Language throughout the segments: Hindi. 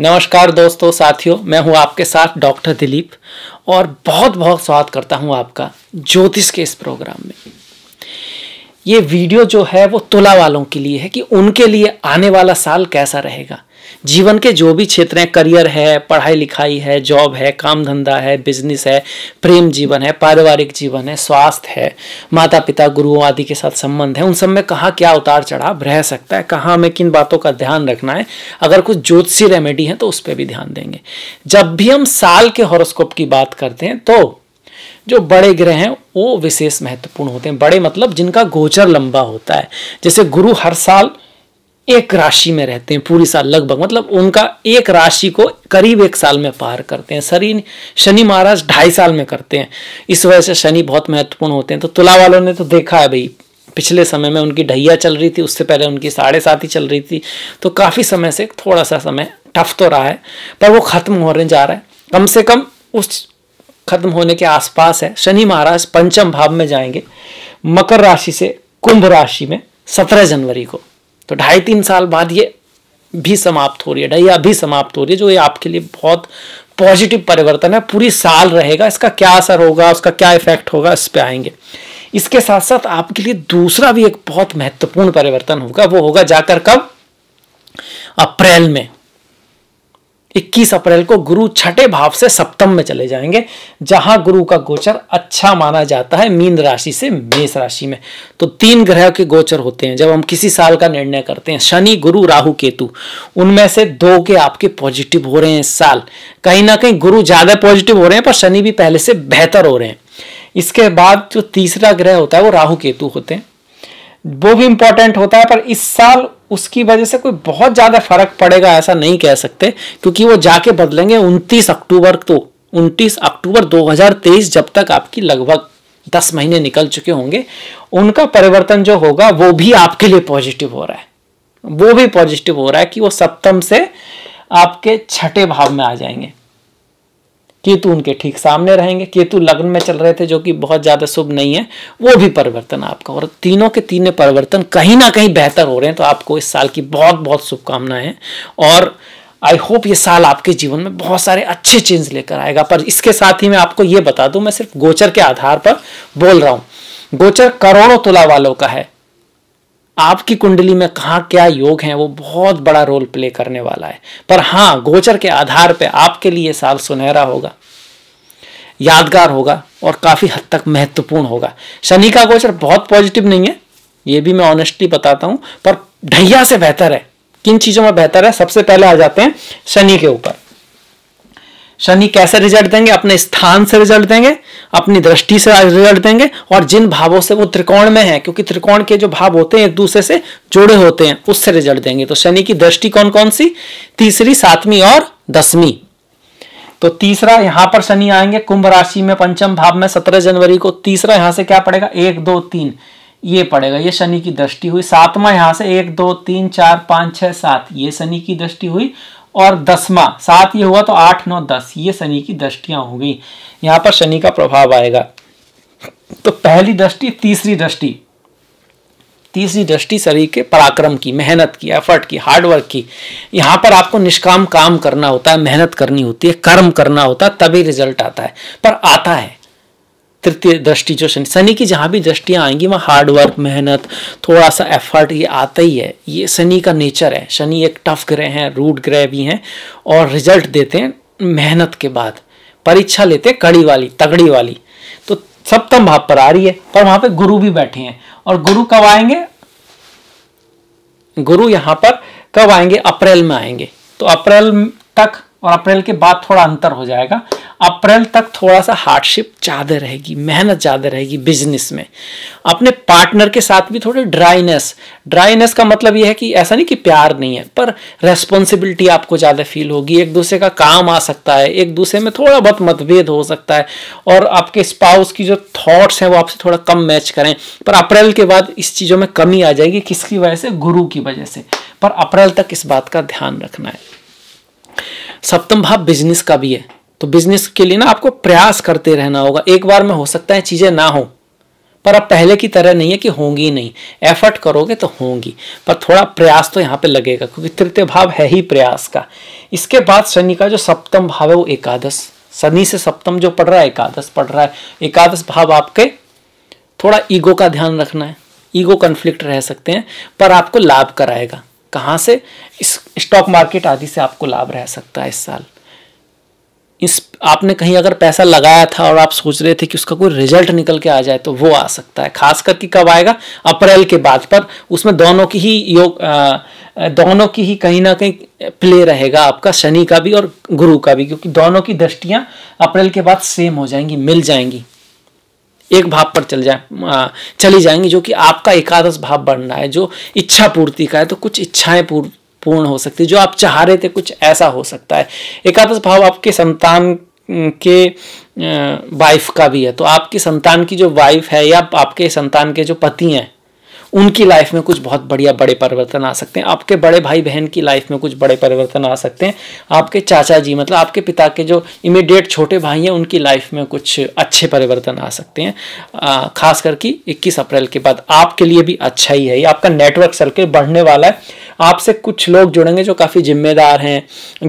नमस्कार दोस्तों साथियों मैं हूं आपके साथ डॉक्टर दिलीप और बहुत बहुत स्वागत करता हूं आपका ज्योतिष के इस प्रोग्राम में ये वीडियो जो है वो तुला वालों के लिए है कि उनके लिए आने वाला साल कैसा रहेगा जीवन के जो भी क्षेत्र हैं करियर है पढ़ाई लिखाई है जॉब है काम धंधा है बिजनेस है प्रेम जीवन है पारिवारिक जीवन है स्वास्थ्य है माता पिता गुरुओं आदि के साथ संबंध है उन सब में कहाँ क्या उतार चढ़ाव रह सकता है कहाँ हमें किन बातों का ध्यान रखना है अगर कुछ ज्योतिषी रेमेडी है तो उस पर भी ध्यान देंगे जब भी हम साल के हॉरोस्कोप की बात करते हैं तो जो बड़े ग्रह हैं वो विशेष महत्वपूर्ण होते हैं बड़े मतलब जिनका गोचर लंबा होता है जैसे गुरु हर साल एक राशि में रहते हैं पूरी साल लगभग मतलब उनका एक राशि को करीब एक साल में पार करते हैं शनि शनि महाराज ढाई साल में करते हैं इस वजह से शनि बहुत महत्वपूर्ण होते हैं तो तुला वालों ने तो देखा है भाई पिछले समय में उनकी ढैया चल रही थी उससे पहले उनकी साढ़े सात ही चल रही थी तो काफ़ी समय से थोड़ा सा समय टफ तो रहा है पर वो ख़त्म होने जा रहा है कम से कम उस खत्म होने के आसपास है शनि महाराज पंचम भाव में जाएंगे मकर राशि से कुंभ राशि में सत्रह जनवरी को तो ढाई तीन साल बाद ये भी समाप्त हो रही है डाइया भी समाप्त हो रही है जो ये आपके लिए बहुत पॉजिटिव परिवर्तन है पूरी साल रहेगा इसका क्या असर होगा उसका क्या इफेक्ट होगा इस पर आएंगे इसके साथ साथ आपके लिए दूसरा भी एक बहुत महत्वपूर्ण परिवर्तन होगा वो होगा जाकर कब अप्रैल में 21 अप्रैल को गुरु छठे भाव से सप्तम में चले जाएंगे जहां गुरु का गोचर अच्छा माना जाता है मीन राशि से मेष राशि में तो तीन ग्रह के गोचर होते हैं जब हम किसी साल का निर्णय करते हैं शनि गुरु राहु केतु उनमें से दो के आपके पॉजिटिव हो रहे हैं इस साल कहीं ना कहीं गुरु ज्यादा पॉजिटिव हो रहे हैं पर शनि भी पहले से बेहतर हो रहे हैं इसके बाद जो तीसरा ग्रह होता है वो राहु केतु होते हैं वो भी इंपॉर्टेंट होता है पर इस साल उसकी वजह से कोई बहुत ज़्यादा फर्क पड़ेगा ऐसा नहीं कह सकते क्योंकि वो जाके बदलेंगे उनतीस अक्टूबर तो उनतीस अक्टूबर 2023 जब तक आपकी लगभग दस महीने निकल चुके होंगे उनका परिवर्तन जो होगा वो भी आपके लिए पॉजिटिव हो रहा है वो भी पॉजिटिव हो रहा है कि वो सप्तम से आपके छठे भाव में आ जाएंगे केतु उनके ठीक सामने रहेंगे केतु लग्न में चल रहे थे जो कि बहुत ज़्यादा शुभ नहीं है वो भी परिवर्तन आपका और तीनों के तीनों परिवर्तन कहीं ना कहीं बेहतर हो रहे हैं तो आपको इस साल की बहुत बहुत शुभकामनाएं और आई होप ये साल आपके जीवन में बहुत सारे अच्छे चेंज लेकर आएगा पर इसके साथ ही मैं आपको ये बता दूं मैं सिर्फ गोचर के आधार पर बोल रहा हूं गोचर करोड़ों तुला वालों का है आपकी कुंडली में कहाँ क्या योग हैं वो बहुत बड़ा रोल प्ले करने वाला है पर हाँ गोचर के आधार पे आपके लिए साल सुनहरा होगा यादगार होगा और काफ़ी हद तक महत्वपूर्ण होगा शनि का गोचर बहुत पॉजिटिव नहीं है ये भी मैं ऑनेस्टली बताता हूँ पर ढैया से बेहतर है किन चीज़ों में बेहतर है सबसे पहले आ जाते हैं शनि के ऊपर शनि कैसे रिजल्ट देंगे अपने स्थान से रिजल्ट देंगे अपनी दृष्टि से रिजल्ट देंगे और जिन भावों से वो त्रिकोण में है क्योंकि त्रिकोण के जो भाव होते हैं एक दूसरे से जुड़े होते हैं उससे रिजल्ट देंगे तो शनि की दृष्टि कौन कौन सी तीसरी सातवीं और दसवीं तो तीसरा यहां पर शनि आएंगे कुंभ राशि में पंचम भाव में सत्रह जनवरी को तीसरा यहां से क्या पड़ेगा एक दो तीन ये पड़ेगा ये शनि की दृष्टि हुई सातवां यहां से एक दो तीन चार पांच छह सात ये शनि की दृष्टि हुई और दसवा सात ये हुआ तो आठ नौ दस ये शनि की दृष्टियां हो गई यहां पर शनि का प्रभाव आएगा तो पहली दृष्टि तीसरी दृष्टि तीसरी दृष्टि शरीर के पराक्रम की मेहनत की एफर्ट की हार्डवर्क की यहां पर आपको निष्काम काम करना होता है मेहनत करनी होती है कर्म करना होता है तभी रिजल्ट आता है पर आता है तृतीय दृष्टि जो शनि शनि की जहाँ भी दृष्टियाँ आएंगी वहाँ हार्डवर्क मेहनत थोड़ा सा एफर्ट ये आता ही है ये शनि का नेचर है शनि एक टफ ग्रह हैं रूट ग्रह भी हैं और रिजल्ट देते हैं मेहनत के बाद परीक्षा लेते हैं कड़ी वाली तगड़ी वाली तो सप्तम भाव पर आ रही है पर वहाँ पे गुरु भी बैठे हैं और गुरु कब आएंगे गुरु यहाँ पर कब आएंगे अप्रैल में आएंगे तो अप्रैल तक और अप्रैल के बाद थोड़ा अंतर हो जाएगा अप्रैल तक थोड़ा सा हार्डशिप ज़्यादा रहेगी मेहनत ज़्यादा रहेगी बिजनेस में अपने पार्टनर के साथ भी थोड़े ड्राइनेस ड्राइनेस का मतलब यह है कि ऐसा नहीं कि प्यार नहीं है पर रेस्पॉन्सिबिलिटी आपको ज़्यादा फील होगी एक दूसरे का काम आ सकता है एक दूसरे में थोड़ा बहुत मतभेद हो सकता है और आपके स्पाउस की जो थाट्स हैं वो आपसे थोड़ा कम मैच करें पर अप्रैल के बाद इस चीज़ों में कमी आ जाएगी किसकी वजह से गुरु की वजह से पर अप्रैल तक इस बात का ध्यान रखना है सप्तम भाव बिजनेस का भी है तो बिजनेस के लिए ना आपको प्रयास करते रहना होगा एक बार में हो सकता है चीज़ें ना हो पर अब पहले की तरह नहीं है कि होंगी नहीं एफर्ट करोगे तो होंगी पर थोड़ा प्रयास तो यहाँ पे लगेगा क्योंकि तृतीय भाव है ही प्रयास का इसके बाद शनि का जो सप्तम भाव है वो एकादश शनि से सप्तम जो पढ़ रहा है एकादश पढ़ रहा है एकादश भाव आपके थोड़ा ईगो का ध्यान रखना है ईगो कन्फ्लिक्ट रह सकते हैं पर आपको लाभ कराएगा कहाँ से इस स्टॉक मार्केट आदि से आपको लाभ रह सकता है इस साल इस आपने कहीं अगर पैसा लगाया था और आप सोच रहे थे कि उसका कोई रिजल्ट निकल के आ जाए तो वो आ सकता है खास करके कब आएगा अप्रैल के बाद पर उसमें दोनों की ही योग दोनों की ही कहीं ना कहीं प्ले रहेगा आपका शनि का भी और गुरु का भी क्योंकि दोनों की दृष्टियाँ अप्रैल के बाद सेम हो जाएंगी मिल जाएंगी एक भाव पर चल जाए चली जाएंगी जो कि आपका एकादश भाव बन रहा है जो इच्छा पूर्ति का है तो कुछ इच्छाएं पूर्ण पूर्ण हो सकती है जो आप चाह रहे थे कुछ ऐसा हो सकता है एकादश भाव आपके संतान के वाइफ का भी है तो आपकी संतान की जो वाइफ है या आपके संतान के जो पति हैं उनकी लाइफ में कुछ बहुत बढ़िया बड़े परिवर्तन आ सकते हैं आपके बड़े भाई बहन की लाइफ में कुछ बड़े परिवर्तन आ सकते हैं आपके चाचा जी मतलब आपके पिता के जो इमीडिएट छोटे भाई हैं उनकी लाइफ में कुछ अच्छे परिवर्तन आ सकते हैं खास करके इक्कीस अप्रैल के बाद आपके लिए भी अच्छा ही है आपका नेटवर्क सर्कल बढ़ने वाला है आपसे कुछ लोग जुड़ेंगे जो काफ़ी जिम्मेदार हैं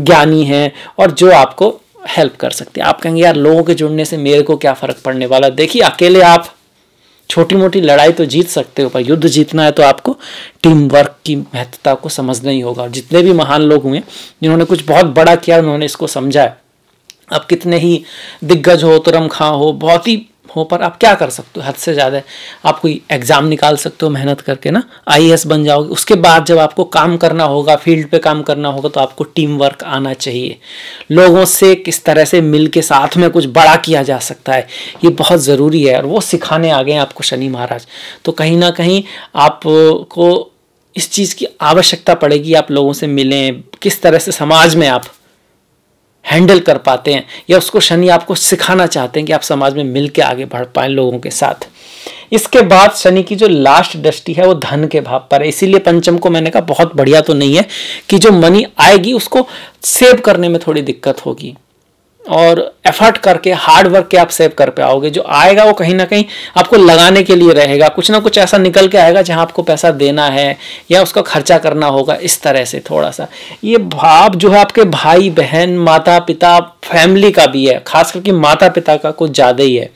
ज्ञानी हैं और जो आपको हेल्प कर सकते हैं आप कहेंगे यार लोगों के जुड़ने से मेरे को क्या फ़र्क पड़ने वाला देखिए अकेले आप छोटी मोटी लड़ाई तो जीत सकते हो पर युद्ध जीतना है तो आपको टीम वर्क की महत्वता को समझना ही होगा और जितने भी महान लोग हुए जिन्होंने कुछ बहुत बड़ा किया उन्होंने इसको समझा है अब कितने ही दिग्गज हो तुरम खां हो बहुत ही हो पर आप क्या कर सकते हो हद से ज़्यादा आप कोई एग्ज़ाम निकाल सकते हो मेहनत करके ना आई बन जाओगे उसके बाद जब आपको काम करना होगा फील्ड पे काम करना होगा तो आपको टीम वर्क आना चाहिए लोगों से किस तरह से मिल के साथ में कुछ बड़ा किया जा सकता है ये बहुत ज़रूरी है और वो सिखाने आ गए हैं आपको शनि महाराज तो कहीं ना कहीं आपको इस चीज़ की आवश्यकता पड़ेगी आप लोगों से मिलें किस तरह से समाज में आप हैंडल कर पाते हैं या उसको शनि आपको सिखाना चाहते हैं कि आप समाज में मिल के आगे बढ़ पाए लोगों के साथ इसके बाद शनि की जो लास्ट दृष्टि है वो धन के भाव पर है इसीलिए पंचम को मैंने कहा बहुत बढ़िया तो नहीं है कि जो मनी आएगी उसको सेव करने में थोड़ी दिक्कत होगी और एफर्ट करके हार्ड वर्क के आप सेव कर पाओगे जो आएगा वो कहीं ना कहीं आपको लगाने के लिए रहेगा कुछ ना कुछ ऐसा निकल के आएगा जहां आपको पैसा देना है या उसका खर्चा करना होगा इस तरह से थोड़ा सा ये भाव जो है आपके भाई बहन माता पिता फैमिली का भी है खास करके माता पिता का कुछ ज़्यादा ही है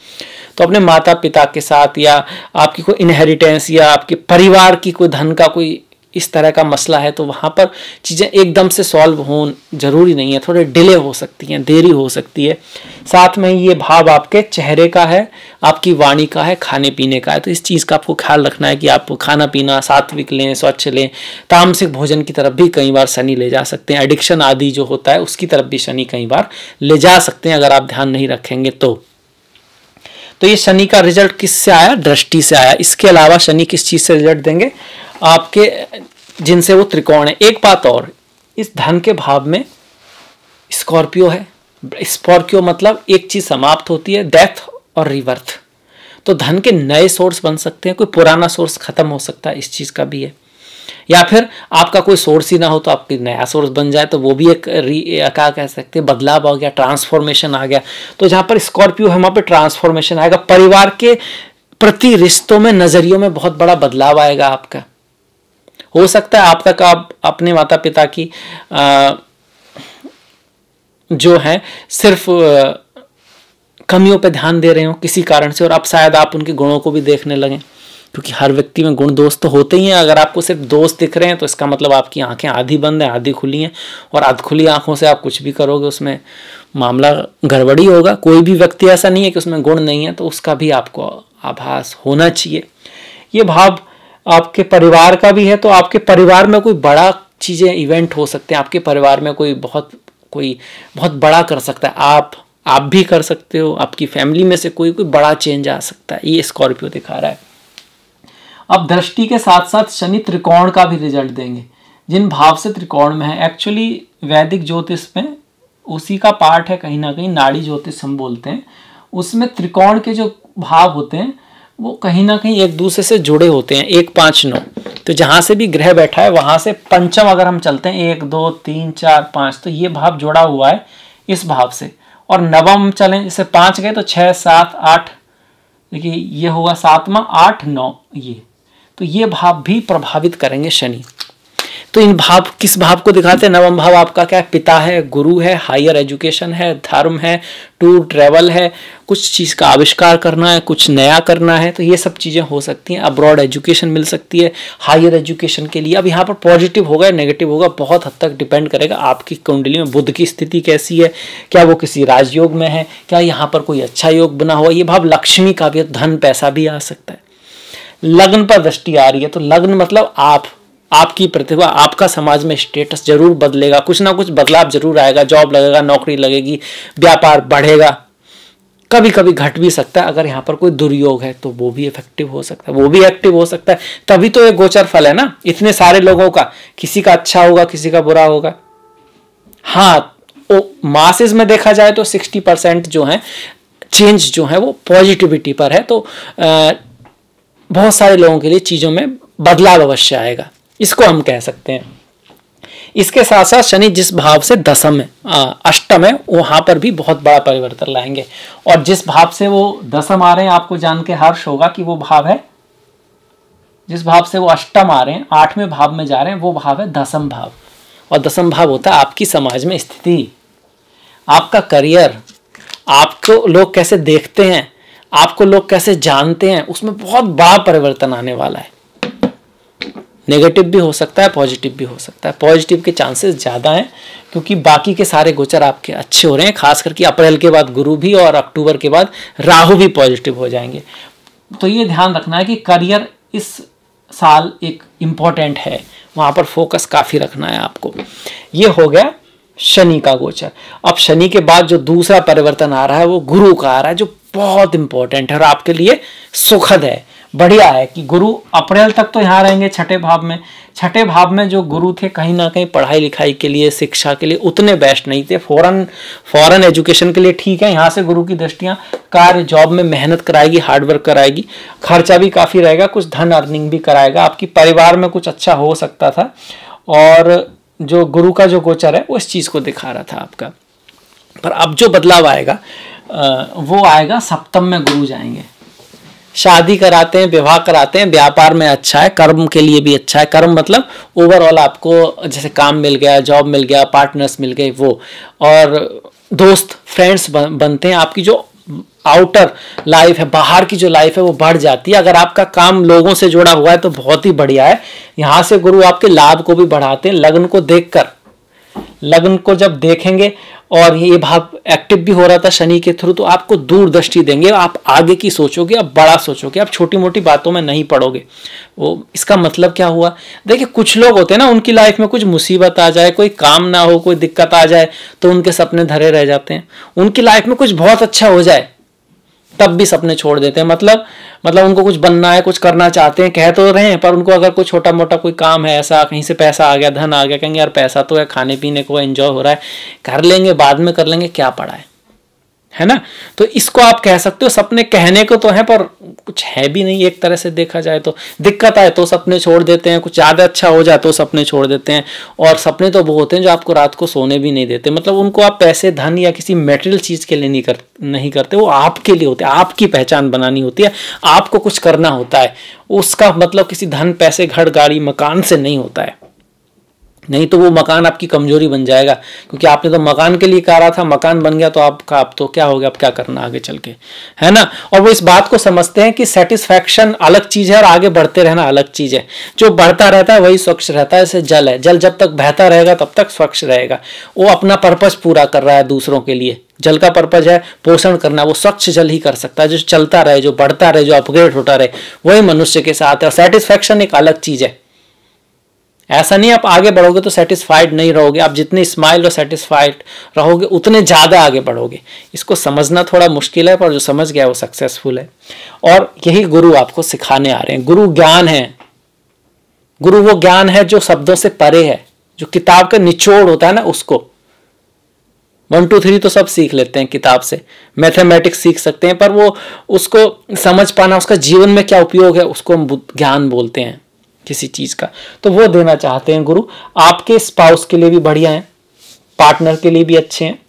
तो अपने माता पिता के साथ या आपकी कोई इनहेरिटेंस या आपके परिवार की कोई धन का कोई इस तरह का मसला है तो वहाँ पर चीज़ें एकदम से सॉल्व हो ज़रूरी नहीं है थोड़े डिले हो सकती हैं देरी हो सकती है साथ में ये भाव आपके चेहरे का है आपकी वाणी का है खाने पीने का है तो इस चीज़ का आपको ख्याल रखना है कि आप खाना पीना सात्विक लें स्वच्छ लें तामसिक भोजन की तरफ भी कई बार शनि ले जा सकते हैं एडिक्शन आदि जो होता है उसकी तरफ भी शनि कई बार ले जा सकते हैं अगर आप ध्यान नहीं रखेंगे तो तो ये शनि का रिजल्ट किससे आया दृष्टि से आया इसके अलावा शनि किस चीज़ से रिजल्ट देंगे आपके जिनसे वो त्रिकोण है एक बात और इस धन के भाव में स्कॉर्पियो है स्कॉर्पियो मतलब एक चीज़ समाप्त होती है डेथ और रिवर्थ तो धन के नए सोर्स बन सकते हैं कोई पुराना सोर्स खत्म हो सकता है इस चीज़ का भी है या फिर आपका कोई सोर्स ही ना हो तो आपकी नया सोर्स बन जाए तो वो भी एक री क्या कह सकते हैं बदलाव आ गया ट्रांसफॉर्मेशन आ गया तो जहाँ पर स्कॉर्पियो है वहाँ पर ट्रांसफॉर्मेशन आएगा परिवार के प्रति रिश्तों में नज़रियों में बहुत बड़ा बदलाव आएगा आपका हो सकता है आप तक आप अपने माता पिता की आ, जो है सिर्फ आ, कमियों पर ध्यान दे रहे हो किसी कारण से और अब शायद आप उनके गुणों को भी देखने लगें क्योंकि हर व्यक्ति में गुण दोष तो होते ही हैं अगर आपको सिर्फ दोस्त दिख रहे हैं तो इसका मतलब आपकी आंखें आधी बंद हैं आधी खुली हैं और आध खुली आंखों से आप कुछ भी करोगे उसमें मामला गड़बड़ी होगा कोई भी व्यक्ति ऐसा नहीं है कि उसमें गुण नहीं है तो उसका भी आपको आभास होना चाहिए ये भाव आपके परिवार का भी है तो आपके परिवार में कोई बड़ा चीज़ें इवेंट हो सकते हैं आपके परिवार में कोई बहुत कोई बहुत बड़ा कर सकता है आप आप भी कर सकते हो आपकी फैमिली में से कोई कोई बड़ा चेंज आ सकता है ये स्कॉर्पियो दिखा रहा है अब दृष्टि के साथ साथ शनि त्रिकोण का भी रिजल्ट देंगे जिन भाव से त्रिकोण में है एक्चुअली वैदिक ज्योतिष में उसी का पार्ट है कहीं ना कहीं नाड़ी ज्योतिष हम बोलते हैं उसमें त्रिकोण के जो भाव होते हैं वो कहीं ना कहीं एक दूसरे से जुड़े होते हैं एक पाँच नौ तो जहाँ से भी ग्रह बैठा है वहाँ से पंचम अगर हम चलते हैं एक दो तीन चार पाँच तो ये भाव जुड़ा हुआ है इस भाव से और नवम चलें जैसे पाँच गए तो छः सात आठ देखिए ये होगा सातवा आठ नौ ये तो ये भाव भी प्रभावित करेंगे शनि तो इन भाव किस भाव को दिखाते हैं नवम भाव आपका क्या है पिता है गुरु है हायर एजुकेशन है धर्म है टूर ट्रैवल है कुछ चीज़ का आविष्कार करना है कुछ नया करना है तो ये सब चीज़ें हो सकती हैं अब्रॉड एजुकेशन मिल सकती है हायर एजुकेशन के लिए अब यहाँ पर पॉजिटिव होगा या नेगेटिव होगा बहुत हद तक डिपेंड करेगा आपकी कुंडली में बुद्ध की स्थिति कैसी है क्या वो किसी राजयोग में है क्या यहाँ पर कोई अच्छा योग बना हुआ ये भाव लक्ष्मी का भी धन पैसा भी आ सकता है लग्न पर दृष्टि आ रही है तो लग्न मतलब आप आपकी प्रतिभा आपका समाज में स्टेटस जरूर बदलेगा कुछ ना कुछ बदलाव जरूर आएगा जॉब लगेगा नौकरी लगेगी व्यापार बढ़ेगा कभी कभी घट भी सकता है अगर यहाँ पर कोई दुर्योग है तो वो भी इफेक्टिव हो सकता है वो भी एक्टिव हो सकता है तभी तो ये गोचर फल है ना इतने सारे लोगों का किसी का अच्छा होगा किसी का बुरा होगा हाँ तो मासिस में देखा जाए तो सिक्सटी परसेंट जो है चेंज जो है वो पॉजिटिविटी पर है तो आ, बहुत सारे लोगों के लिए चीज़ों में बदलाव अवश्य आएगा इसको हम कह सकते हैं इसके साथ साथ शनि जिस भाव से दसम है अष्टम है वहां पर भी बहुत बड़ा परिवर्तन लाएंगे और जिस भाव से वो दसम आ रहे हैं आपको जान के हर्ष होगा कि वो भाव है जिस भाव से वो अष्टम आ रहे हैं आठवें भाव में जा रहे हैं वो भाव है दसम भाव और दसम भाव होता है आपकी समाज में स्थिति आपका करियर आपको तो लोग कैसे देखते हैं आपको लोग कैसे जानते हैं उसमें बहुत बड़ा परिवर्तन आने वाला है नेगेटिव भी हो सकता है पॉजिटिव भी हो सकता है पॉजिटिव के चांसेस ज़्यादा हैं क्योंकि बाकी के सारे गोचर आपके अच्छे हो रहे हैं खास करके अप्रैल के बाद गुरु भी और अक्टूबर के बाद राहु भी पॉजिटिव हो जाएंगे तो ये ध्यान रखना है कि करियर इस साल एक इम्पॉर्टेंट है वहाँ पर फोकस काफ़ी रखना है आपको ये हो गया शनि का गोचर अब शनि के बाद जो दूसरा परिवर्तन आ रहा है वो गुरु का आ रहा है जो बहुत इंपॉर्टेंट है और आपके लिए सुखद है बढ़िया है कि गुरु अप्रैल तक तो यहाँ रहेंगे छठे भाव में छठे भाव में जो गुरु थे कहीं ना कहीं पढ़ाई लिखाई के लिए शिक्षा के लिए उतने बेस्ट नहीं थे फॉरन फॉरन एजुकेशन के लिए ठीक है यहाँ से गुरु की दृष्टियाँ कार्य जॉब में मेहनत कराएगी हार्डवर्क कराएगी खर्चा भी काफ़ी रहेगा कुछ धन अर्निंग भी कराएगा आपकी परिवार में कुछ अच्छा हो सकता था और जो गुरु का जो गोचर है वो इस चीज़ को दिखा रहा था आपका पर अब जो बदलाव आएगा वो आएगा सप्तम में गुरु जाएंगे शादी कराते हैं विवाह कराते हैं व्यापार में अच्छा है कर्म के लिए भी अच्छा है कर्म मतलब ओवरऑल आपको जैसे काम मिल गया जॉब मिल गया पार्टनर्स मिल गए वो और दोस्त फ्रेंड्स बन, बनते हैं आपकी जो आउटर लाइफ है बाहर की जो लाइफ है वो बढ़ जाती है अगर आपका काम लोगों से जुड़ा हुआ है तो बहुत ही बढ़िया है यहाँ से गुरु आपके लाभ को भी बढ़ाते हैं लग्न को देखकर लग्न को जब देखेंगे और ये भाव एक्टिव भी हो रहा था शनि के थ्रू तो आपको दूरदृष्टि देंगे आप आगे की सोचोगे आप बड़ा सोचोगे आप छोटी मोटी बातों में नहीं पड़ोगे वो इसका मतलब क्या हुआ देखिए कुछ लोग होते हैं ना उनकी लाइफ में कुछ मुसीबत आ जाए कोई काम ना हो कोई दिक्कत आ जाए तो उनके सपने धरे रह जाते हैं उनकी लाइफ में कुछ बहुत अच्छा हो जाए तब भी सपने छोड़ देते हैं मतलब मतलब उनको कुछ बनना है कुछ करना चाहते हैं कह तो रहे हैं पर उनको अगर कोई छोटा मोटा कोई काम है ऐसा कहीं से पैसा आ गया धन आ गया कहेंगे यार पैसा तो है खाने पीने को एंजॉय हो रहा है कर लेंगे बाद में कर लेंगे क्या पड़ा है है ना तो इसको आप कह सकते हो सपने कहने को तो है पर कुछ है भी नहीं एक तरह से देखा जाए तो दिक्कत आए तो सपने छोड़ देते हैं कुछ ज़्यादा अच्छा हो जाए तो सपने छोड़ देते हैं और सपने तो वो होते हैं जो आपको रात को सोने भी नहीं देते मतलब उनको आप पैसे धन या किसी मेटेरियल चीज़ के लिए नहीं कर नहीं करते वो आपके लिए होते हैं आपकी पहचान बनानी होती है आपको कुछ करना होता है उसका मतलब किसी धन पैसे घर गाड़ी मकान से नहीं होता है नहीं तो वो मकान आपकी कमजोरी बन जाएगा क्योंकि आपने तो मकान के लिए कहा था मकान बन गया तो आपका आप तो क्या हो गया आप क्या करना आगे चल के है ना और वो इस बात को समझते हैं कि सेटिस्फैक्शन अलग चीज है और आगे बढ़ते रहना अलग चीज है जो बढ़ता रहता है वही स्वच्छ रहता है जैसे जल है जल जब तक बहता रहेगा तब तक स्वच्छ रहेगा वो अपना पर्पज पूरा कर रहा है दूसरों के लिए जल का पर्पज है पोषण करना वो स्वच्छ जल ही कर सकता है जो चलता रहे जो बढ़ता रहे जो अपग्रेड होता रहे वही मनुष्य के साथ है और सेटिस्फैक्शन एक अलग चीज है ऐसा नहीं आप आगे बढ़ोगे तो सेटिस्फाइड नहीं रहोगे आप जितने स्माइल और सेटिस्फाइड रहोगे उतने ज़्यादा आगे बढ़ोगे इसको समझना थोड़ा मुश्किल है पर जो समझ गया वो सक्सेसफुल है और यही गुरु आपको सिखाने आ रहे हैं गुरु ज्ञान है गुरु वो ज्ञान है जो शब्दों से परे है जो किताब का निचोड़ होता है ना उसको वन टू थ्री तो सब सीख लेते हैं किताब से मैथमेटिक्स सीख सकते हैं पर वो उसको समझ पाना उसका जीवन में क्या उपयोग है उसको हम ज्ञान बोलते हैं किसी चीज़ का तो वो देना चाहते हैं गुरु आपके स्पाउस के लिए भी बढ़िया है पार्टनर के लिए भी अच्छे हैं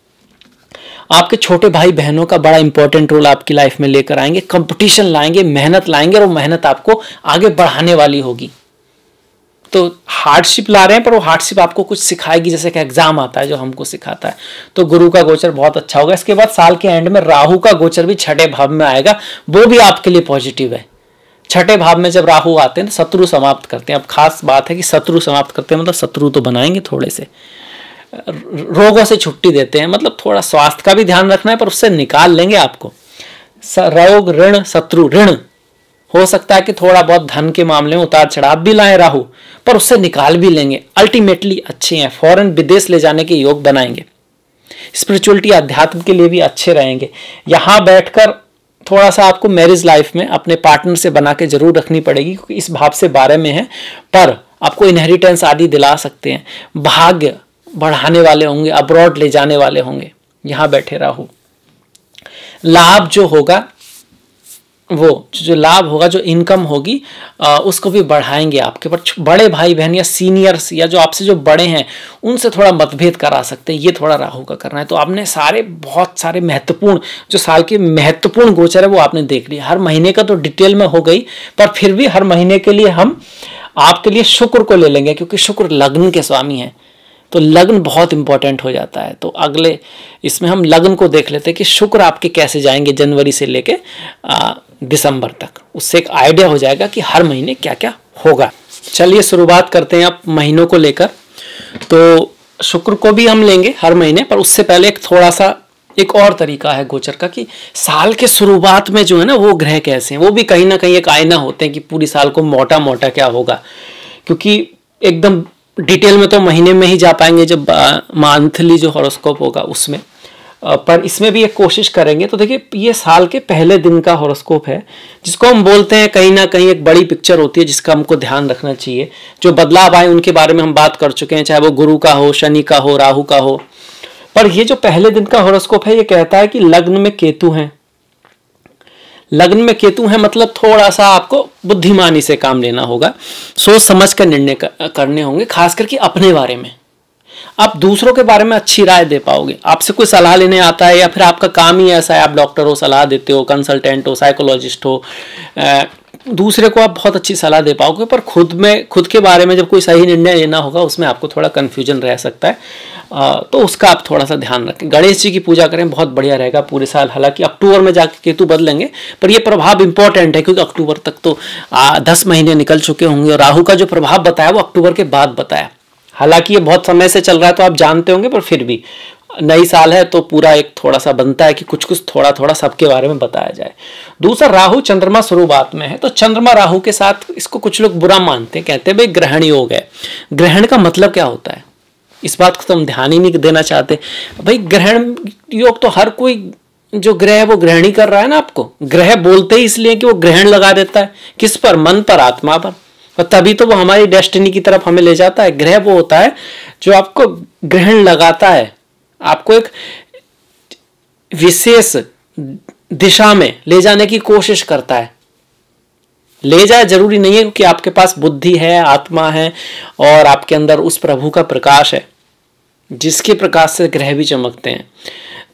आपके छोटे भाई बहनों का बड़ा इंपॉर्टेंट रोल आपकी लाइफ में लेकर आएंगे कंपटीशन लाएंगे मेहनत लाएंगे और मेहनत आपको आगे बढ़ाने वाली होगी तो हार्डशिप ला रहे हैं पर वो हार्डशिप आपको कुछ सिखाएगी जैसे कि एग्जाम आता है जो हमको सिखाता है तो गुरु का गोचर बहुत अच्छा होगा इसके बाद साल के एंड में राहु का गोचर भी छठे भाव में आएगा वो भी आपके लिए पॉजिटिव है छठे भाव में जब राहु आते हैं तो शत्रु समाप्त करते हैं अब खास बात है कि शत्रु समाप्त करते हैं मतलब शत्रु तो बनाएंगे थोड़े से रोगों से छुट्टी देते हैं मतलब थोड़ा स्वास्थ्य का भी ध्यान रखना है पर उससे निकाल लेंगे आपको रोग ऋण शत्रु ऋण हो सकता है कि थोड़ा बहुत धन के मामले में उतार चढ़ाव भी लाएं राहु पर उससे निकाल भी लेंगे अल्टीमेटली अच्छे हैं फॉरेन विदेश ले जाने के योग बनाएंगे स्पिरिचुअलिटी अध्यात्म के लिए भी अच्छे रहेंगे यहां बैठकर थोड़ा सा आपको मैरिज लाइफ में अपने पार्टनर से बना के जरूर रखनी पड़ेगी क्योंकि इस भाव से बारे में है पर आपको इनहेरिटेंस आदि दिला सकते हैं भाग्य बढ़ाने वाले होंगे अब्रॉड ले जाने वाले होंगे यहां बैठे रहो लाभ जो होगा वो जो लाभ होगा जो इनकम होगी आ, उसको भी बढ़ाएंगे आपके पर बड़े भाई बहन या सीनियर्स या जो आपसे जो बड़े हैं उनसे थोड़ा मतभेद करा सकते हैं ये थोड़ा राहु का करना है तो आपने सारे बहुत सारे महत्वपूर्ण जो साल के महत्वपूर्ण गोचर है वो आपने देख लिया हर महीने का तो डिटेल में हो गई पर फिर भी हर महीने के लिए हम आपके लिए शुक्र को ले लेंगे क्योंकि शुक्र लग्न के स्वामी हैं तो लग्न बहुत इंपॉर्टेंट हो जाता है तो अगले इसमें हम लग्न को देख लेते हैं कि शुक्र आपके कैसे जाएंगे जनवरी से लेके दिसंबर तक उससे एक आइडिया हो जाएगा कि हर महीने क्या क्या होगा चलिए शुरुआत करते हैं आप महीनों को लेकर तो शुक्र को भी हम लेंगे हर महीने पर उससे पहले एक थोड़ा सा एक और तरीका है गोचर का कि साल के शुरुआत में जो है ना वो ग्रह कैसे हैं वो भी कहीं ना कहीं एक आईना होते हैं कि पूरी साल को मोटा मोटा क्या होगा क्योंकि एकदम डिटेल में तो महीने में ही जा पाएंगे जब मंथली जो हॉरोस्कोप होगा उसमें पर इसमें भी एक कोशिश करेंगे तो देखिए ये साल के पहले दिन का हॉरोस्कोप है जिसको हम बोलते हैं कहीं ना कहीं एक बड़ी पिक्चर होती है जिसका हमको ध्यान रखना चाहिए जो बदलाव आए उनके बारे में हम बात कर चुके हैं चाहे वो गुरु का हो शनि का हो राहु का हो पर ये जो पहले दिन का हॉरोस्कोप है ये कहता है कि लग्न में केतु हैं लग्न में केतु है मतलब थोड़ा सा आपको बुद्धिमानी से काम लेना होगा सोच समझ कर निर्णय करने होंगे खास करके अपने बारे में आप दूसरों के बारे में अच्छी राय दे पाओगे आपसे कोई सलाह लेने आता है या फिर आपका काम ही ऐसा है आप डॉक्टर हो सलाह देते हो कंसल्टेंट हो साइकोलॉजिस्ट हो दूसरे को आप बहुत अच्छी सलाह दे पाओगे पर खुद में खुद के बारे में जब कोई सही निर्णय लेना होगा उसमें आपको थोड़ा कन्फ्यूजन रह सकता है तो उसका आप थोड़ा सा ध्यान रखें गणेश जी की पूजा करें बहुत बढ़िया रहेगा पूरे साल हालांकि अक्टूबर में जाके केतु बदलेंगे पर यह प्रभाव इंपॉर्टेंट है क्योंकि अक्टूबर तक तो आ, दस महीने निकल चुके होंगे और राहु का जो प्रभाव बताया वो अक्टूबर के बाद बताया हालांकि ये बहुत समय से चल रहा है तो आप जानते होंगे पर फिर भी नई साल है तो पूरा एक थोड़ा सा बनता है कि कुछ कुछ थोड़ा थोड़ा सबके बारे में बताया जाए दूसरा राहु चंद्रमा स्वरूपात में है तो चंद्रमा राहु के साथ इसको कुछ लोग बुरा मानते हैं कहते हैं भाई ग्रहण योग है ग्रहण का मतलब क्या होता है इस बात को तो हम ध्यान ही नहीं देना चाहते भाई ग्रहण योग तो हर कोई जो ग्रह है वो ग्रहण ही कर रहा है ना आपको ग्रह बोलते ही इसलिए कि वो ग्रहण लगा देता है किस पर मन पर आत्मा पर और तभी तो वो हमारी डेस्टिनी की तरफ हमें ले जाता है ग्रह वो होता है जो आपको ग्रहण लगाता है आपको एक विशेष दिशा में ले जाने की कोशिश करता है ले जाए जरूरी नहीं है क्योंकि आपके पास बुद्धि है आत्मा है और आपके अंदर उस प्रभु का प्रकाश है जिसके प्रकाश से ग्रह भी चमकते हैं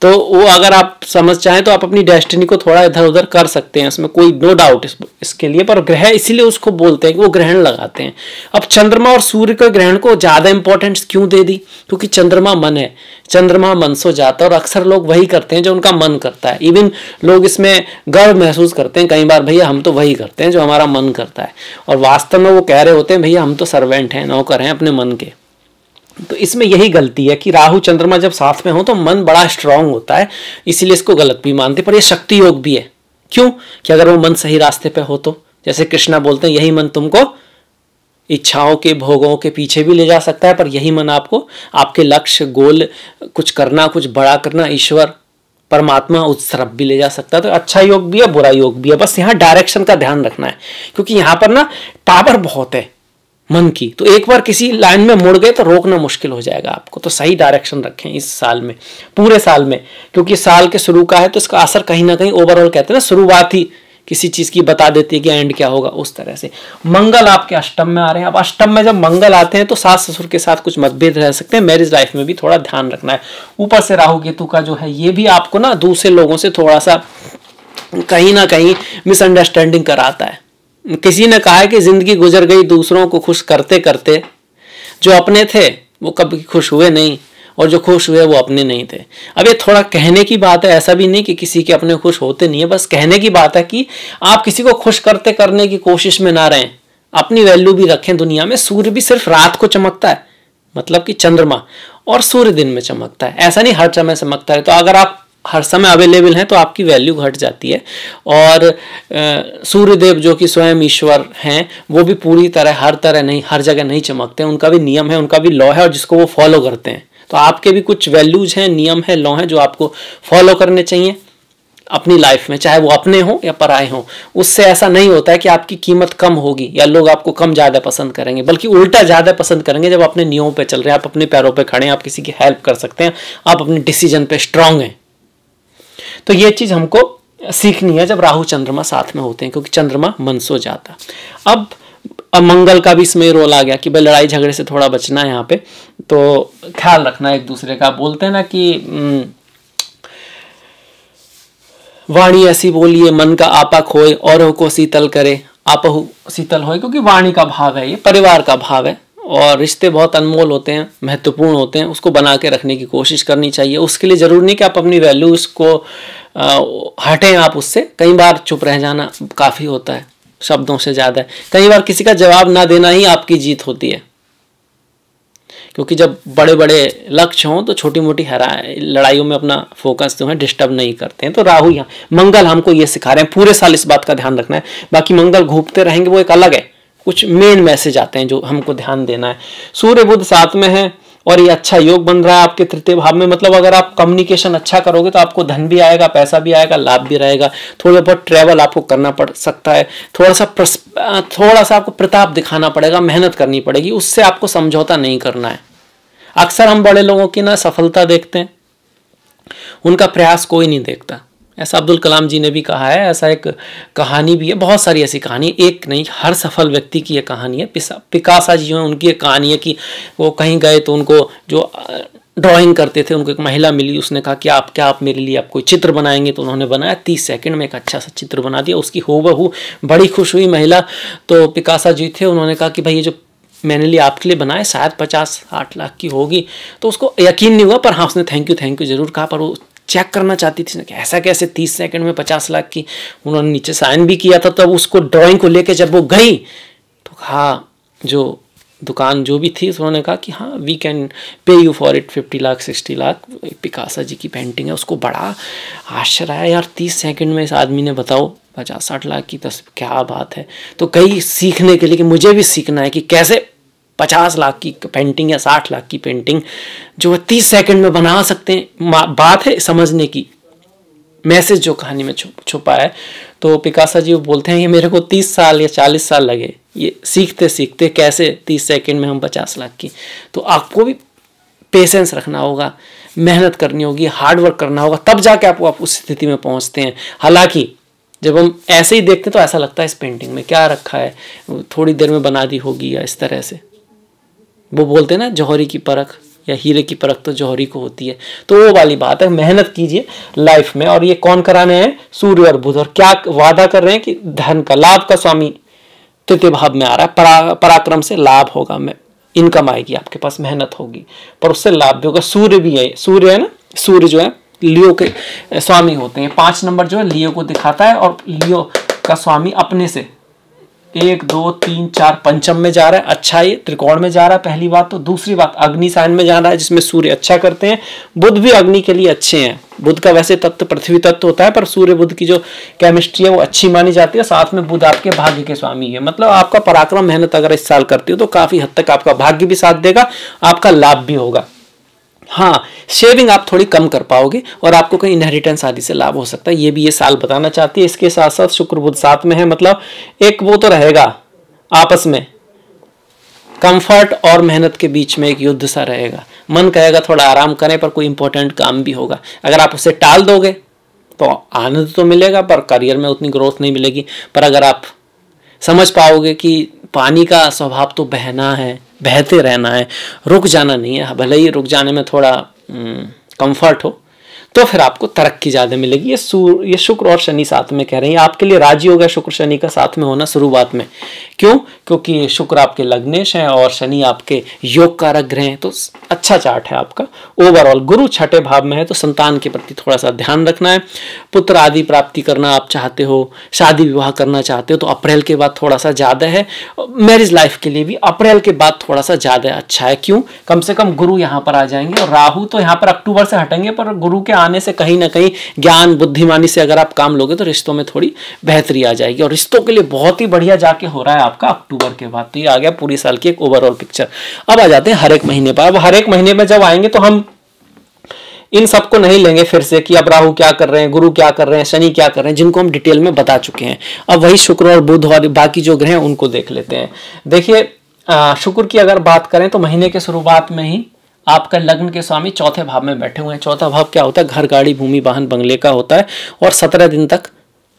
तो वो अगर आप समझ चाहें तो आप अपनी डेस्टिनी को थोड़ा इधर उधर कर सकते हैं इसमें कोई नो डाउट इस, इसके लिए पर ग्रह इसीलिए उसको बोलते हैं कि वो ग्रहण लगाते हैं अब चंद्रमा और सूर्य के ग्रहण को ज़्यादा इंपॉर्टेंस क्यों दे दी क्योंकि चंद्रमा मन है चंद्रमा मन सो जाता है और अक्सर लोग वही करते हैं जो उनका मन करता है इवन लोग इसमें गर्व महसूस करते हैं कई बार भैया हम तो वही करते हैं जो हमारा मन करता है और वास्तव में वो कह रहे होते हैं भैया हम तो सर्वेंट हैं नौकर हैं अपने मन के तो इसमें यही गलती है कि राहु चंद्रमा जब साथ में हो तो मन बड़ा स्ट्रांग होता है इसीलिए इसको गलत भी मानते पर यह शक्ति योग भी है क्यों कि अगर वो मन सही रास्ते पे हो तो जैसे कृष्णा बोलते हैं यही मन तुमको इच्छाओं के भोगों के पीछे भी ले जा सकता है पर यही मन आपको आपके लक्ष्य गोल कुछ करना कुछ बड़ा करना ईश्वर परमात्मा उस तरफ भी ले जा सकता है तो अच्छा योग भी है बुरा योग भी है बस यहाँ डायरेक्शन का ध्यान रखना है क्योंकि यहाँ पर ना पावर बहुत है मन की तो एक बार किसी लाइन में मुड़ गए तो रोकना मुश्किल हो जाएगा आपको तो सही डायरेक्शन रखें इस साल में पूरे साल में क्योंकि साल के शुरू का है तो इसका असर कहीं ना कहीं ओवरऑल कहते हैं ना शुरुआत ही किसी चीज़ की बता देती है कि एंड क्या होगा उस तरह से मंगल आपके अष्टम में आ रहे हैं अब अष्टम में जब मंगल आते हैं तो सास ससुर के साथ कुछ मतभेद रह सकते हैं मैरिज लाइफ में भी थोड़ा ध्यान रखना है ऊपर से राहु केतु का जो है ये भी आपको ना दूसरे लोगों से थोड़ा सा कहीं ना कहीं मिसअंडरस्टैंडिंग कराता है किसी ने कहा कि ज़िंदगी गुजर गई दूसरों को खुश करते करते जो अपने थे वो कभी खुश हुए नहीं और जो खुश हुए वो अपने नहीं थे अब ये थोड़ा कहने की बात है ऐसा भी नहीं कि किसी के अपने खुश होते नहीं है बस कहने की बात है कि आप किसी को खुश करते करने की कोशिश में ना रहें अपनी वैल्यू भी रखें दुनिया में सूर्य भी सिर्फ रात को चमकता है मतलब कि चंद्रमा और सूर्य दिन में चमकता है ऐसा नहीं हर समय चमकता है तो अगर आप हर समय अवेलेबल हैं तो आपकी वैल्यू घट जाती है और सूर्यदेव जो कि स्वयं ईश्वर हैं वो भी पूरी तरह हर तरह नहीं हर जगह नहीं चमकते उनका भी नियम है उनका भी लॉ है और जिसको वो फॉलो करते हैं तो आपके भी कुछ वैल्यूज हैं नियम है लॉ हैं जो आपको फॉलो करने चाहिए अपनी लाइफ में चाहे वो अपने हों या पराए हों उससे ऐसा नहीं होता है कि आपकी कीमत कम होगी या लोग आपको कम ज़्यादा पसंद करेंगे बल्कि उल्टा ज़्यादा पसंद करेंगे जब अपने नियमों पे चल रहे हैं आप अपने पैरों पे खड़े हैं आप किसी की हेल्प कर सकते हैं आप अपने डिसीजन पे स्ट्रांग हैं तो ये चीज़ हमको सीखनी है जब राहु चंद्रमा साथ में होते हैं क्योंकि चंद्रमा मनसो जाता अब अब मंगल का भी इसमें रोल आ गया कि भाई लड़ाई झगड़े से थोड़ा बचना है यहाँ पे तो ख्याल रखना एक दूसरे का बोलते हैं ना कि हम्म, वाणी ऐसी बोलिए मन का आपा खोए और को शीतल करे आप शीतल हो क्योंकि वाणी का भाव है ये परिवार का भाव है और रिश्ते बहुत अनमोल होते हैं महत्वपूर्ण होते हैं उसको बना के रखने की कोशिश करनी चाहिए उसके लिए ज़रूरी नहीं कि आप अपनी वैल्यूज़ को हटें आप उससे कई बार चुप रह जाना काफ़ी होता है शब्दों से ज़्यादा कई बार किसी का जवाब ना देना ही आपकी जीत होती है क्योंकि जब बड़े बड़े लक्ष्य हों तो छोटी मोटी हरा लड़ाइयों में अपना फोकस जो है डिस्टर्ब नहीं करते हैं तो राहु यहाँ मंगल हमको ये सिखा रहे हैं पूरे साल इस बात का ध्यान रखना है बाकी मंगल घूमते रहेंगे वो एक अलग है कुछ मेन मैसेज आते हैं जो हमको ध्यान देना है सूर्य बुद्ध साथ में है और ये अच्छा योग बन रहा है आपके तृतीय भाव में मतलब अगर आप कम्युनिकेशन अच्छा करोगे तो आपको धन भी आएगा पैसा भी आएगा लाभ भी रहेगा थोड़ा बहुत ट्रैवल आपको करना पड़ सकता है थोड़ा सा थोड़ा सा आपको प्रताप दिखाना पड़ेगा मेहनत करनी पड़ेगी उससे आपको समझौता नहीं करना है अक्सर हम बड़े लोगों की ना सफलता देखते हैं उनका प्रयास कोई नहीं देखता ऐसा अब्दुल कलाम जी ने भी कहा है ऐसा एक कहानी भी है बहुत सारी ऐसी कहानी एक नहीं हर सफल व्यक्ति की यह कहानी है पिकासा जी हैं उनकी एक कहानी है कि वो कहीं गए तो उनको जो ड्राइंग करते थे उनको एक महिला मिली उसने कहा कि आप क्या आप मेरे लिए आप कोई चित्र बनाएंगे तो उन्होंने बनाया तीस सेकंड में एक अच्छा सा चित्र बना दिया उसकी हो बहू बड़ी खुश हुई महिला तो पिकासा जी थे उन्होंने कहा कि भाई ये जो मैंने लिए आपके लिए बनाए शायद पचास आठ लाख की होगी तो उसको यकीन नहीं हुआ पर हाँ उसने थैंक यू थैंक यू ज़रूर कहा पर वो चेक करना चाहती थी कि ऐसा कैसे तीस सेकंड में पचास लाख की उन्होंने नीचे साइन भी किया था तब उसको ड्राइंग को लेके जब वो गई तो कहा जो दुकान जो भी थी उन्होंने कहा कि हाँ we can pay you for it fifty lakh sixty lakh Picasso ji की पेंटिंग है उसको बड़ा आश्चर्य आया यार तीस सेकंड में इस आदमी ने बताओ पचास साठ लाख की तस्वीर तो क्या बात है तो कई सीखने के लिए कि मुझे भी सीखना है कि कैसे पचास लाख की पेंटिंग या साठ लाख की पेंटिंग जो तीस सेकेंड में बना सकते हैं बात है समझने की मैसेज जो कहानी में छुप छुपा है तो पिकासा जी वो बोलते हैं ये मेरे को तीस साल या चालीस साल लगे ये सीखते सीखते कैसे तीस सेकेंड में हम पचास लाख की तो आपको भी पेशेंस रखना होगा मेहनत करनी होगी हार्ड वर्क करना होगा तब जाके आप, आप उस स्थिति में पहुंचते हैं हालांकि जब हम ऐसे ही देखते हैं तो ऐसा लगता है इस पेंटिंग में क्या रखा है थोड़ी देर में बना दी होगी या इस तरह से वो बोलते हैं ना जौहरी की परख या हीरे की परख तो जौहरी को होती है तो वो वाली बात है मेहनत कीजिए लाइफ में और ये कौन कराने हैं सूर्य और बुध और क्या वादा कर रहे हैं कि धन का लाभ का स्वामी तृतीय भाव में आ रहा है परा, पराक्रम से लाभ होगा मैं इनकम आएगी आपके पास मेहनत होगी पर उससे लाभ भी होगा सूर्य भी है सूर्य है ना सूर्य जो है लियो के स्वामी होते हैं पांच नंबर जो है लियो को दिखाता है और लियो का स्वामी अपने से एक दो तीन चार पंचम में जा रहा है अच्छा ये त्रिकोण में जा रहा है पहली बात तो दूसरी बात अग्नि साइन में जा रहा है जिसमें सूर्य अच्छा करते हैं बुद्ध भी अग्नि के लिए अच्छे हैं बुद्ध का वैसे तत्व पृथ्वी तत्व होता है पर सूर्य बुद्ध की जो केमिस्ट्री है वो अच्छी मानी जाती है साथ में बुद्ध आपके भाग्य के स्वामी है मतलब आपका पराक्रम मेहनत अगर इस साल करती हो तो काफी हद तक आपका भाग्य भी साथ देगा आपका लाभ भी होगा हाँ शेविंग आप थोड़ी कम कर पाओगे और आपको कहीं इनहेरिटेंस आदि से लाभ हो सकता है ये भी ये साल बताना चाहती है इसके साथ साथ शुक्र बुद्ध साथ में है मतलब एक वो तो रहेगा आपस में कंफर्ट और मेहनत के बीच में एक युद्ध सा रहेगा मन कहेगा थोड़ा आराम करें पर कोई इंपॉर्टेंट काम भी होगा अगर आप उसे टाल दोगे तो आनंद तो मिलेगा पर करियर में उतनी ग्रोथ नहीं मिलेगी पर अगर आप समझ पाओगे कि पानी का स्वभाव तो बहना है बहते रहना है रुक जाना नहीं है भले ही रुक जाने में थोड़ा कंफर्ट हम्म, हो तो फिर आपको तरक्की ज़्यादा मिलेगी ये सूर्य ये शुक्र और शनि साथ में कह रहे हैं आपके लिए राजयोग है शुक्र शनि का साथ में होना शुरुआत में क्यों क्योंकि शुक्र आपके लग्नेश हैं और शनि आपके योग कारक ग्रह हैं तो अच्छा चार्ट है आपका ओवरऑल गुरु छठे भाव में है तो संतान के प्रति थोड़ा सा ध्यान रखना है पुत्र आदि प्राप्ति करना आप चाहते हो शादी विवाह करना चाहते हो तो अप्रैल के बाद थोड़ा सा ज़्यादा है मैरिज लाइफ के लिए भी अप्रैल के बाद थोड़ा सा ज़्यादा अच्छा है क्यों कम से कम गुरु यहाँ पर आ जाएंगे और राहु तो यहाँ पर अक्टूबर से हटेंगे पर गुरु के आने से कहीं ना कहीं ज्ञान बुद्धिमानी से अगर आप काम लोगे तो रिश्तों में थोड़ी बेहतरी आ जाएगी और रिश्तों के लिए बहुत ही बढ़िया जाके हो रहा है आपका अक्टूबर अक्टूबर के बाद तो ये आ गया पूरी साल की एक ओवरऑल पिक्चर अब आ जाते हैं हर एक महीने पर अब हर एक महीने में जब आएंगे तो हम इन सबको नहीं लेंगे फिर से कि अब राहु क्या कर रहे हैं गुरु क्या कर रहे हैं शनि क्या कर रहे हैं जिनको हम डिटेल में बता चुके हैं अब वही शुक्र और बुध और बाकी जो ग्रह हैं उनको देख लेते हैं देखिए शुक्र की अगर बात करें तो महीने के शुरुआत में ही आपका लग्न के स्वामी चौथे भाव में बैठे हुए हैं चौथा भाव क्या होता है घर गाड़ी भूमि वाहन बंगले का होता है और सत्रह दिन तक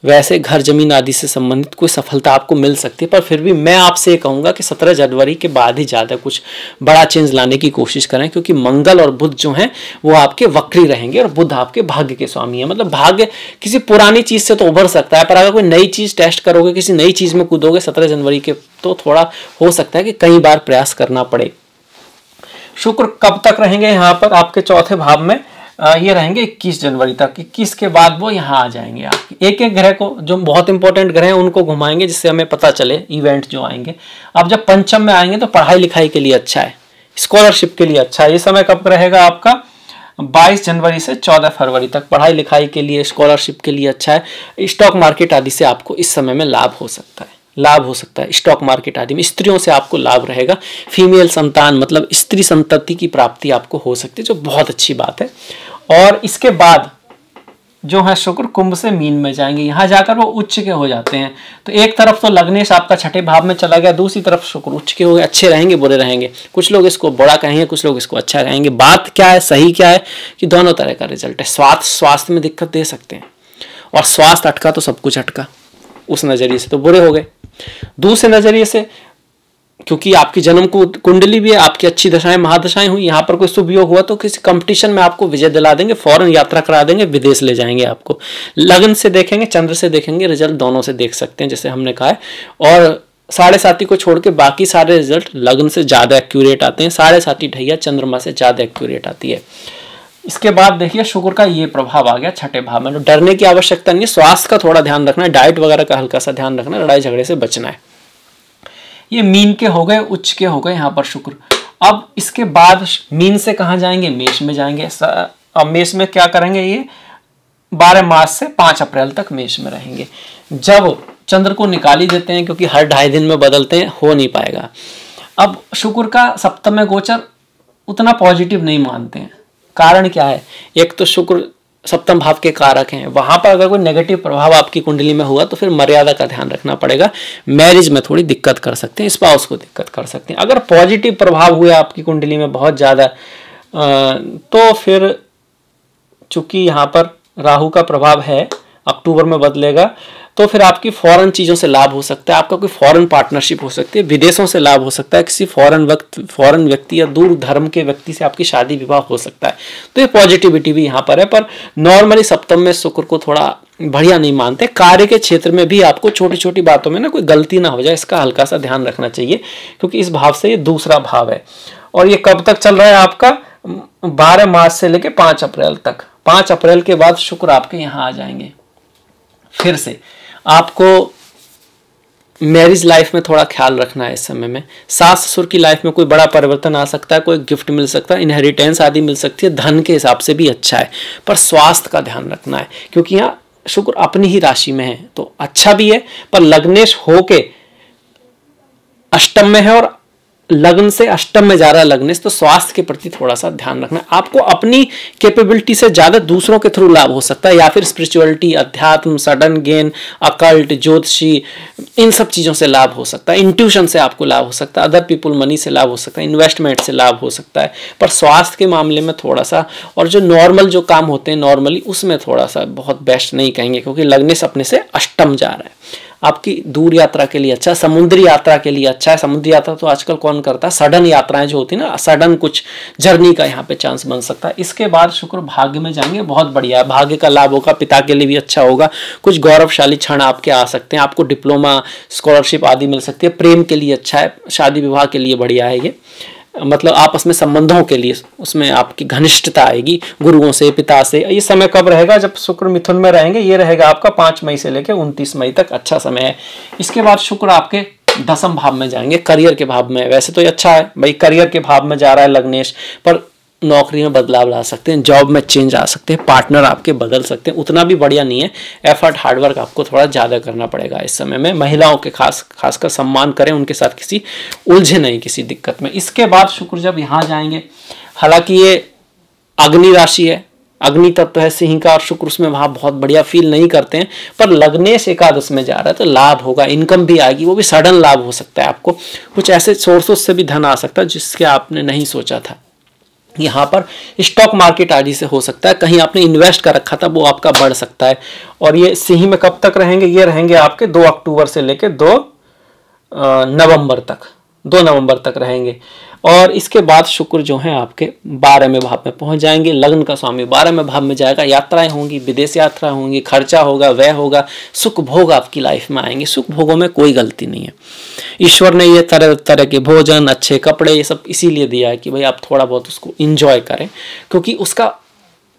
वैसे घर जमीन आदि से संबंधित कोई सफलता आपको मिल सकती है पर फिर भी मैं आपसे ये कहूँगा कि 17 जनवरी के बाद ही ज़्यादा कुछ बड़ा चेंज लाने की कोशिश करें क्योंकि मंगल और बुद्ध जो हैं वो आपके वक्री रहेंगे और बुद्ध आपके भाग्य के स्वामी हैं मतलब भाग्य किसी पुरानी चीज़ से तो उभर सकता है पर अगर कोई नई चीज़ टेस्ट करोगे किसी नई चीज़ में कूदोगे सत्रह जनवरी के तो थोड़ा हो सकता है कि कई बार प्रयास करना पड़े शुक्र कब तक रहेंगे यहाँ पर आपके चौथे भाव में ये रहेंगे इक्कीस जनवरी तक इक्कीस के बाद वो यहाँ आ जाएंगे आप एक एक ग्रह को जो बहुत इंपॉर्टेंट ग्रह हैं उनको घुमाएंगे जिससे हमें पता चले इवेंट जो आएंगे अब जब पंचम में आएंगे तो पढ़ाई लिखाई के लिए अच्छा है स्कॉलरशिप के लिए अच्छा है ये समय कब रहेगा आपका 22 जनवरी से 14 फरवरी तक पढ़ाई लिखाई के लिए स्कॉलरशिप के लिए अच्छा है स्टॉक मार्केट आदि से आपको इस समय में लाभ हो सकता है लाभ हो सकता है स्टॉक मार्केट आदि में स्त्रियों से आपको लाभ रहेगा फीमेल संतान मतलब स्त्री संतति की प्राप्ति आपको हो सकती है जो बहुत अच्छी बात है और इसके बाद जो है शुक्र कुंभ से मीन में जाएंगे यहां जाकर वो उच्च के हो जाते हैं तो एक तरफ तो लग्नेश आपका छठे भाव में चला गया दूसरी तरफ शुक्र उच्च के हो गए अच्छे रहेंगे बुरे रहेंगे कुछ लोग इसको बुरा कहेंगे कुछ लोग इसको अच्छा कहेंगे बात क्या है सही क्या है कि दोनों तरह का रिजल्ट है स्वास्थ्य स्वास्थ्य में दिक्कत दे सकते हैं और स्वास्थ्य अटका तो सब कुछ अटका उस नज़रिए से तो बुरे हो गए दूसरे नज़रिए से क्योंकि आपकी जन्म कुंडली भी है आपकी अच्छी दशाएं महादशाएं हुई यहाँ पर कोई शुभ योग हुआ तो किसी कंपटीशन में आपको विजय दिला देंगे फॉरन यात्रा करा देंगे विदेश ले जाएंगे आपको लगन से देखेंगे चंद्र से देखेंगे रिजल्ट दोनों से देख सकते हैं जैसे हमने कहा है और साढ़े साथी को छोड़ के बाकी सारे रिजल्ट लगन से ज़्यादा एक्यूरेट आते हैं साढ़े साथी ढैया चंद्रमा से ज़्यादा एक्यूरेट आती है इसके बाद देखिए शुक्र का ये प्रभाव आ गया छठे भाव में डरने की आवश्यकता नहीं है स्वास्थ्य का थोड़ा ध्यान रखना है डाइट वगैरह का हल्का सा ध्यान रखना है लड़ाई झगड़े से बचना है ये मीन के हो गए उच्च के हो गए यहाँ पर शुक्र अब इसके बाद मीन से कहाँ जाएंगे मेष में जाएंगे अब मेष में क्या करेंगे ये बारह मार्च से पांच अप्रैल तक मेष में रहेंगे जब चंद्र को निकाली देते हैं क्योंकि हर ढाई दिन में बदलते हैं हो नहीं पाएगा अब शुक्र का सप्तम गोचर उतना पॉजिटिव नहीं मानते हैं कारण क्या है एक तो शुक्र सप्तम भाव के कारक हैं वहां पर अगर कोई नेगेटिव प्रभाव आपकी कुंडली में हुआ तो फिर मर्यादा का ध्यान रखना पड़ेगा मैरिज में थोड़ी दिक्कत कर सकते हैं स्पाउस को दिक्कत कर सकते हैं अगर पॉजिटिव प्रभाव हुआ आपकी कुंडली में बहुत ज़्यादा तो फिर चूंकि यहाँ पर राहु का प्रभाव है अक्टूबर में बदलेगा तो फिर आपकी फॉरेन चीज़ों से लाभ हो सकता है आपका कोई फॉरेन पार्टनरशिप हो सकती है विदेशों से लाभ हो सकता है किसी फॉरेन वक्त फॉरेन व्यक्ति या दूर धर्म के व्यक्ति से आपकी शादी विवाह हो सकता है तो ये पॉजिटिविटी भी यहाँ पर है पर नॉर्मली सप्तम में शुक्र को थोड़ा बढ़िया नहीं मानते कार्य के क्षेत्र में भी आपको छोटी छोटी बातों में ना कोई गलती ना हो जाए इसका हल्का सा ध्यान रखना चाहिए क्योंकि इस भाव से ये दूसरा भाव है और ये कब तक चल रहा है आपका बारह मार्च से लेकर पांच अप्रैल तक पांच अप्रैल के बाद शुक्र आपके यहाँ आ जाएंगे फिर से आपको मैरिज लाइफ में थोड़ा ख्याल रखना है इस समय में सास ससुर की लाइफ में कोई बड़ा परिवर्तन आ सकता है कोई गिफ्ट मिल सकता है इनहेरिटेंस आदि मिल सकती है धन के हिसाब से भी अच्छा है पर स्वास्थ्य का ध्यान रखना है क्योंकि यहाँ शुक्र अपनी ही राशि में है तो अच्छा भी है पर लग्नेश होके अष्टम में है और लग्न से अष्टम में जा रहा है लग्नेश तो स्वास्थ्य के प्रति थोड़ा सा ध्यान रखना आपको अपनी कैपेबिलिटी से ज़्यादा दूसरों के थ्रू लाभ हो सकता है या फिर स्पिरिचुअलिटी अध्यात्म सडन गेन अकल्ट ज्योतिषी इन सब चीज़ों से लाभ हो सकता है इंट्यूशन से आपको लाभ हो सकता है अदर पीपुल मनी से लाभ हो सकता है इन्वेस्टमेंट से लाभ हो सकता है पर स्वास्थ्य के मामले में थोड़ा सा और जो नॉर्मल जो काम होते हैं नॉर्मली उसमें थोड़ा सा बहुत बेस्ट नहीं कहेंगे क्योंकि लग्नेश अपने से अष्टम जा रहा है आपकी दूर यात्रा के लिए अच्छा है समुद्री यात्रा के लिए अच्छा है समुद्री यात्रा तो आजकल कौन करता है सडन यात्राएं जो होती है ना सडन कुछ जर्नी का यहाँ पे चांस बन सकता है इसके बाद शुक्र भाग्य में जाएंगे बहुत बढ़िया है भाग्य का लाभ होगा पिता के लिए भी अच्छा होगा कुछ गौरवशाली क्षण आपके आ सकते हैं आपको डिप्लोमा स्कॉलरशिप आदि मिल सकती है प्रेम के लिए अच्छा है शादी विवाह के लिए बढ़िया है ये मतलब आपस में संबंधों के लिए उसमें आपकी घनिष्ठता आएगी गुरुओं से पिता से ये समय कब रहेगा जब शुक्र मिथुन में रहेंगे ये रहेगा आपका पाँच मई से लेकर उनतीस मई तक अच्छा समय है इसके बाद शुक्र आपके दसम भाव में जाएंगे करियर के भाव में वैसे तो ये अच्छा है भाई करियर के भाव में जा रहा है लग्नेश पर नौकरी में बदलाव ला सकते हैं जॉब में चेंज आ सकते हैं पार्टनर आपके बदल सकते हैं उतना भी बढ़िया नहीं है एफर्ट हार्डवर्क आपको थोड़ा ज़्यादा करना पड़ेगा इस समय में महिलाओं के खास खासकर सम्मान करें उनके साथ किसी उलझे नहीं किसी दिक्कत में इसके बाद शुक्र जब यहाँ जाएंगे हालांकि ये अग्नि राशि है अग्नि तत्व है सिंह का और शुक्र उसमें वहाँ बहुत बढ़िया फील नहीं करते हैं पर लगने से एकादश में जा रहा है तो लाभ होगा इनकम भी आएगी वो भी सडन लाभ हो सकता है आपको कुछ ऐसे सोर्सों से भी धन आ सकता है जिसके आपने नहीं सोचा था यहाँ पर स्टॉक मार्केट आदि से हो सकता है कहीं आपने इन्वेस्ट कर रखा था वो आपका बढ़ सकता है और ये सिंह में कब तक रहेंगे ये रहेंगे आपके दो अक्टूबर से लेकर दो नवंबर तक दो नवंबर तक रहेंगे और इसके बाद शुक्र जो है आपके बारहवें भाव में पहुंच जाएंगे लग्न का स्वामी बारहवें भाव में जाएगा यात्राएं होंगी विदेश यात्रा होंगी खर्चा होगा व्यय होगा सुख भोग आपकी लाइफ में आएंगे सुख भोगों में कोई गलती नहीं है ईश्वर ने ये तरह तरह के भोजन अच्छे कपड़े ये सब इसीलिए दिया है कि भाई आप थोड़ा बहुत उसको इंजॉय करें क्योंकि उसका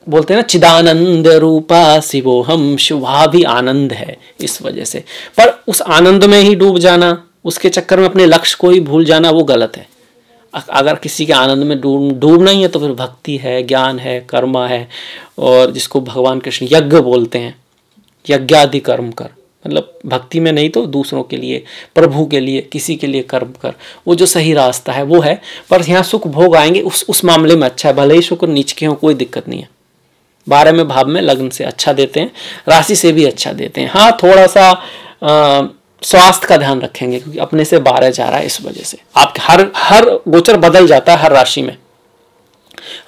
बोलते हैं ना चिदानंद रूपा शिवो हम शुभा भी आनंद है इस वजह से पर उस आनंद में ही डूब जाना उसके चक्कर में अपने लक्ष्य को ही भूल जाना वो गलत है अगर किसी के आनंद में डूब डूबना ही है तो फिर भक्ति है ज्ञान है कर्मा है और जिसको भगवान कृष्ण यज्ञ बोलते हैं यज्ञादि कर्म कर मतलब भक्ति में नहीं तो दूसरों के लिए प्रभु के लिए किसी के लिए कर्म कर वो जो सही रास्ता है वो है पर यहाँ सुख भोग आएंगे उस उस मामले में अच्छा है भले ही शुक्र नीच के हों कोई दिक्कत नहीं है बारह में भाव में लग्न से अच्छा देते हैं राशि से भी अच्छा देते हैं हाँ थोड़ा सा स्वास्थ्य का ध्यान रखेंगे क्योंकि अपने से बारह जा रहा है इस वजह से आप हर हर गोचर बदल जाता है हर राशि में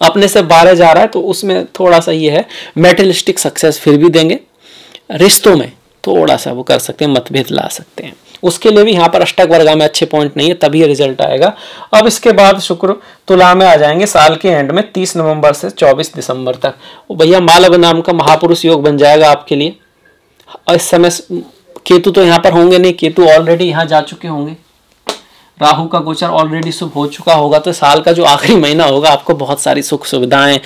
अपने से बारह जा रहा है तो उसमें थोड़ा सा ये है मेटलिस्टिक सक्सेस फिर भी देंगे रिश्तों में थोड़ा सा वो कर सकते हैं मतभेद ला सकते हैं उसके लिए भी यहाँ पर अष्टक वर्गा में अच्छे पॉइंट नहीं है तभी रिजल्ट आएगा अब इसके बाद शुक्र तुला में आ जाएंगे साल के एंड में 30 नवंबर से 24 दिसंबर तक भैया मालव नाम का महापुरुष योग बन जाएगा आपके लिए और इस समय केतु तो यहाँ पर होंगे नहीं केतु ऑलरेडी यहाँ जा चुके होंगे राहु का गोचर ऑलरेडी शुभ हो चुका होगा तो साल का जो आखिरी महीना होगा आपको बहुत सारी सुख सुविधाएं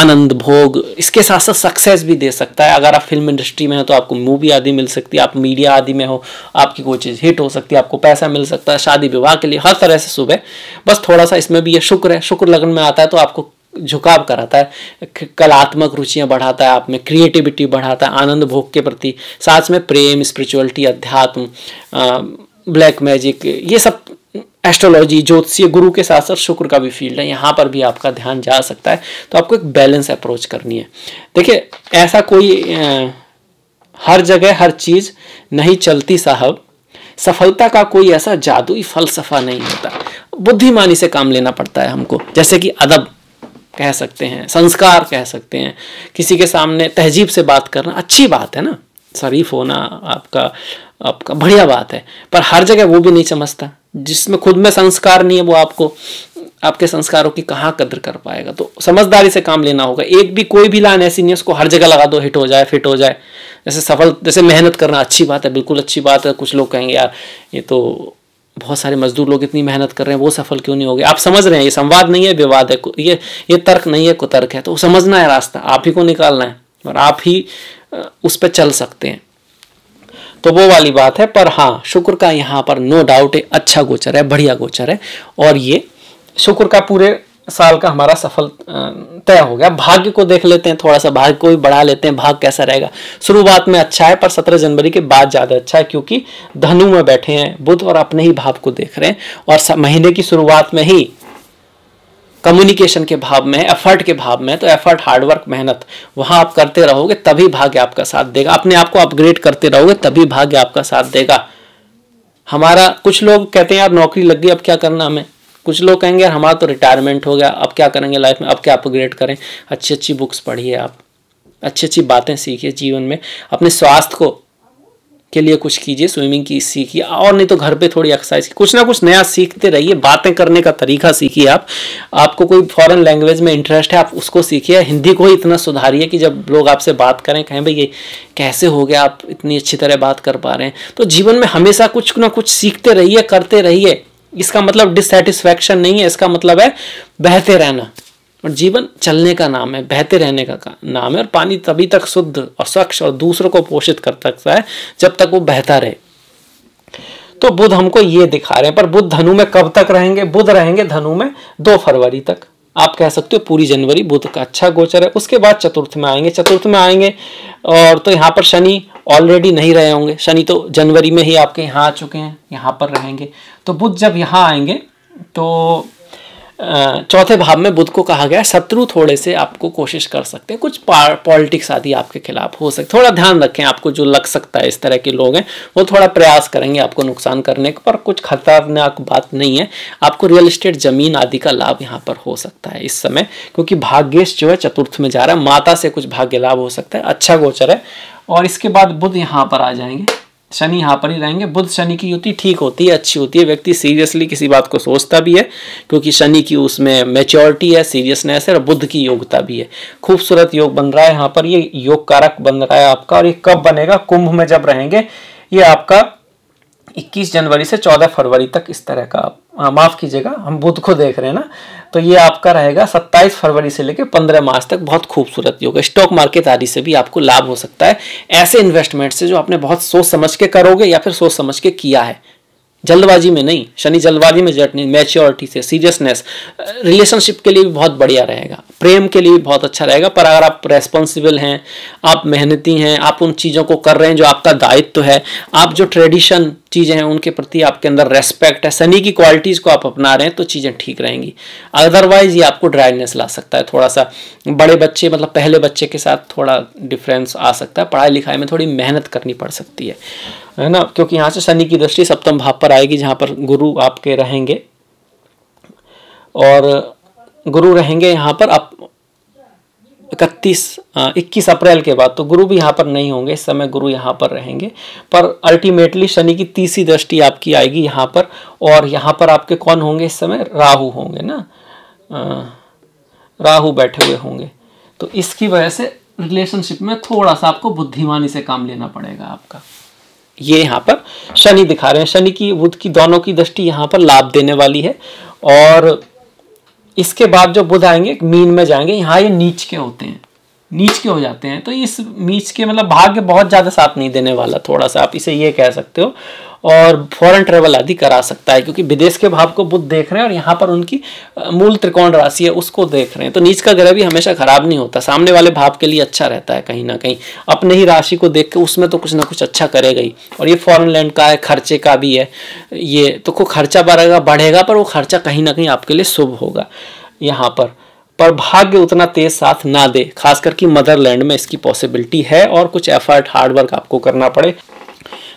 आनंद भोग इसके साथ साथ सक्सेस भी दे सकता है अगर आप फिल्म इंडस्ट्री में हो तो आपको मूवी आदि मिल सकती है आप मीडिया आदि में हो आपकी कोई चीज़ हिट हो सकती है आपको पैसा मिल सकता है शादी विवाह के लिए हर तरह से शुभ है बस थोड़ा सा इसमें भी ये शुक्र है शुक्र लगन में आता है तो आपको झुकाव कराता है कलात्मक रुचियां बढ़ाता है आप में क्रिएटिविटी बढ़ाता है आनंद भोग के प्रति साथ में प्रेम स्पिरिचुअलिटी अध्यात्म ब्लैक मैजिक ये सब एस्ट्रोलॉजी ज्योतिषीय गुरु के साथ साथ शुक्र का भी फील्ड है यहाँ पर भी आपका ध्यान जा सकता है तो आपको एक बैलेंस अप्रोच करनी है देखिए ऐसा कोई आ, हर जगह हर चीज़ नहीं चलती साहब सफलता का कोई ऐसा जादुई फलसफा नहीं होता बुद्धिमानी से काम लेना पड़ता है हमको जैसे कि अदब कह सकते हैं संस्कार कह सकते हैं किसी के सामने तहजीब से बात करना अच्छी बात है ना शरीफ होना आपका आपका बढ़िया बात है पर हर जगह वो भी नहीं समझता जिसमें खुद में संस्कार नहीं है वो आपको आपके संस्कारों की कहाँ कदर कर पाएगा तो समझदारी से काम लेना होगा एक भी कोई भी लाइन ऐसी नहीं है उसको हर जगह लगा दो हिट हो जाए फिट हो जाए जैसे सफल जैसे मेहनत करना अच्छी बात है बिल्कुल अच्छी बात है कुछ लोग कहेंगे यार ये तो बहुत सारे मजदूर लोग इतनी मेहनत कर रहे हैं वो सफल क्यों नहीं हो गए आप समझ रहे हैं ये संवाद नहीं है विवाद है ये ये तर्क नहीं है कुतर्क है तो समझना है रास्ता आप ही को निकालना है और आप ही उस पर चल सकते हैं तो वो वाली बात है पर हाँ शुक्र का यहाँ पर नो डाउट अच्छा गोचर है बढ़िया गोचर है और ये शुक्र का पूरे साल का हमारा सफल तय हो गया भाग्य को देख लेते हैं थोड़ा सा भाग्य को भी बढ़ा लेते हैं भाग कैसा रहेगा शुरुआत में अच्छा है पर सत्रह जनवरी के बाद ज़्यादा अच्छा है क्योंकि धनु में बैठे हैं बुध और अपने ही भाव को देख रहे हैं और महीने की शुरुआत में ही कम्युनिकेशन के भाव में एफर्ट के भाव में तो एफर्ट हार्डवर्क मेहनत वहां आप करते रहोगे तभी भाग्य आपका साथ देगा अपने आप को अपग्रेड करते रहोगे तभी भाग्य आपका साथ देगा हमारा कुछ लोग कहते हैं यार नौकरी लग गई अब क्या करना हमें कुछ लोग कहेंगे यार हमारा तो रिटायरमेंट हो गया अब क्या करेंगे लाइफ में अब क्या अपग्रेड करें अच्छी अच्छी बुक्स पढ़िए आप अच्छी अच्छी बातें सीखिए जीवन में अपने स्वास्थ्य को के लिए कुछ कीजिए स्विमिंग की सीखिए और नहीं तो घर पे थोड़ी एक्सरसाइज की कुछ ना कुछ नया सीखते रहिए बातें करने का तरीका सीखिए आप आपको कोई फॉरेन लैंग्वेज में इंटरेस्ट है आप उसको सीखिए हिंदी को ही इतना सुधारिए कि जब लोग आपसे बात करें कहें भाई ये कैसे हो गया आप इतनी अच्छी तरह बात कर पा रहे हैं तो जीवन में हमेशा कुछ ना कुछ सीखते रहिए करते रहिए इसका मतलब डिससेटिस्फैक्शन नहीं है इसका मतलब है बहते रहना और जीवन चलने का नाम है बहते रहने का नाम है और पानी तभी तक शुद्ध और स्वच्छ और दूसरों को पोषित कर सकता है जब तक वो बहता रहे तो बुद्ध हमको ये दिखा रहे हैं पर बुद्ध धनु में कब तक रहेंगे बुद्ध रहेंगे धनु में दो फरवरी तक आप कह सकते हो पूरी जनवरी बुद्ध का अच्छा गोचर है उसके बाद चतुर्थ में आएंगे चतुर्थ में आएंगे और तो यहाँ पर शनि ऑलरेडी नहीं रहे होंगे शनि तो जनवरी में ही आपके यहाँ आ चुके हैं यहाँ पर रहेंगे तो बुद्ध जब यहाँ आएंगे तो चौथे भाव में बुद्ध को कहा गया शत्रु थोड़े से आपको कोशिश कर सकते हैं कुछ पॉलिटिक्स आदि आपके खिलाफ हो सकते थोड़ा ध्यान रखें आपको जो लग सकता है इस तरह के लोग हैं वो थोड़ा प्रयास करेंगे आपको नुकसान करने का पर कुछ खतरनाक बात नहीं है आपको रियल इस्टेट जमीन आदि का लाभ यहाँ पर हो सकता है इस समय क्योंकि भाग्यश जो है चतुर्थ में जा रहा है माता से कुछ भाग्य लाभ हो सकता है अच्छा गोचर है और इसके बाद बुद्ध यहाँ पर आ जाएंगे शनि यहाँ पर ही रहेंगे बुध शनि की युति ठीक होती है अच्छी होती है व्यक्ति सीरियसली किसी बात को सोचता भी है क्योंकि शनि की उसमें मेच्योरिटी है सीरियसनेस है और बुद्ध की योग्यता भी है खूबसूरत योग बन रहा है यहाँ पर ये योग कारक बन रहा है आपका और ये कब बनेगा कुंभ में जब रहेंगे ये आपका 21 जनवरी से 14 फरवरी तक इस तरह का माफ़ कीजिएगा हम बुध को देख रहे हैं ना तो ये आपका रहेगा 27 फरवरी से लेकर 15 मार्च तक बहुत खूबसूरत योग स्टॉक मार्केट आदि से भी आपको लाभ हो सकता है ऐसे इन्वेस्टमेंट से जो आपने बहुत सोच समझ के करोगे या फिर सोच समझ के किया है जल्दबाजी में नहीं शनि जल्दबाजी में जट नहीं से सीरियसनेस रिलेशनशिप के लिए भी बहुत बढ़िया रहेगा प्रेम के लिए भी बहुत अच्छा रहेगा पर अगर आप रेस्पॉन्सिबल हैं आप मेहनती हैं आप उन चीज़ों को कर रहे हैं जो आपका दायित्व तो है आप जो ट्रेडिशन चीज़ें हैं उनके प्रति आपके अंदर रेस्पेक्ट है सनी की क्वालिटीज़ को आप अपना रहे हैं तो चीज़ें ठीक रहेंगी अदरवाइज़ ये आपको ड्राइनेस ला सकता है थोड़ा सा बड़े बच्चे मतलब पहले बच्चे के साथ थोड़ा डिफरेंस आ सकता है पढ़ाई लिखाई में थोड़ी मेहनत करनी पड़ सकती है है ना क्योंकि यहाँ से शनि की दृष्टि सप्तम भाव पर आएगी जहाँ पर गुरु आपके रहेंगे और गुरु रहेंगे यहाँ पर आप इकतीस इक्कीस अप्रैल के बाद तो गुरु भी यहाँ पर नहीं होंगे इस समय गुरु यहाँ पर रहेंगे पर अल्टीमेटली शनि की तीसरी दृष्टि आपकी आएगी यहाँ पर और यहाँ पर आपके कौन होंगे इस समय राहु होंगे ना राहु बैठे हुए होंगे तो इसकी वजह से रिलेशनशिप में थोड़ा सा आपको बुद्धिमानी से काम लेना पड़ेगा आपका ये यहाँ पर शनि दिखा रहे हैं शनि की बुद्ध की दोनों की दृष्टि यहाँ पर लाभ देने वाली है और इसके बाद जो बुध आएंगे मीन में जाएंगे यहाँ ये नीच के होते हैं नीच के हो जाते हैं तो इस नीच के मतलब भाग्य बहुत ज़्यादा साथ नहीं देने वाला थोड़ा सा आप इसे ये कह सकते हो और फॉरेन ट्रेवल आदि करा सकता है क्योंकि विदेश के भाव को बुद्ध देख रहे हैं और यहाँ पर उनकी मूल त्रिकोण राशि है उसको देख रहे हैं तो नीच का ग्रह भी हमेशा खराब नहीं होता सामने वाले भाव के लिए अच्छा रहता है कहीं ना कहीं अपने ही राशि को देख के उसमें तो कुछ ना कुछ अच्छा करेगा ही और ये फॉरेन लैंड का है खर्चे का भी है ये तो को खर्चा बढ़ेगा बढ़ेगा पर वो खर्चा कहीं ना कहीं आपके लिए शुभ होगा यहाँ पर पर भाग्य उतना तेज साथ ना दे खास करके मदरलैंड में इसकी पॉसिबिलिटी है और कुछ एफर्ट हार्डवर्क आपको करना पड़े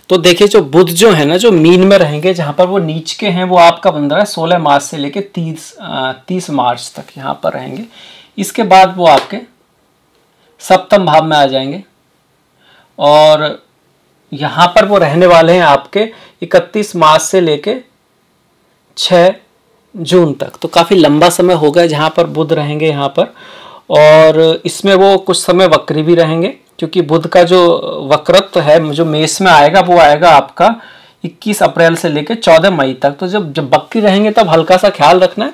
तो देखिए जो बुध जो है ना जो मीन में रहेंगे जहाँ पर वो नीच के हैं वो आपका बन रहा है सोलह मार्च से लेके तीस तीस मार्च तक यहाँ पर रहेंगे इसके बाद वो आपके सप्तम भाव में आ जाएंगे और यहाँ पर वो रहने वाले हैं आपके इकतीस मार्च से लेके छः जून तक तो काफ़ी लंबा समय हो गया जहाँ पर बुध रहेंगे यहाँ पर और इसमें वो कुछ समय वक्री भी रहेंगे क्योंकि बुध का जो वक्रत्व है जो मेष में आएगा वो आएगा आपका 21 अप्रैल से लेकर 14 मई तक तो जब जब वक्री रहेंगे तब हल्का सा ख्याल रखना है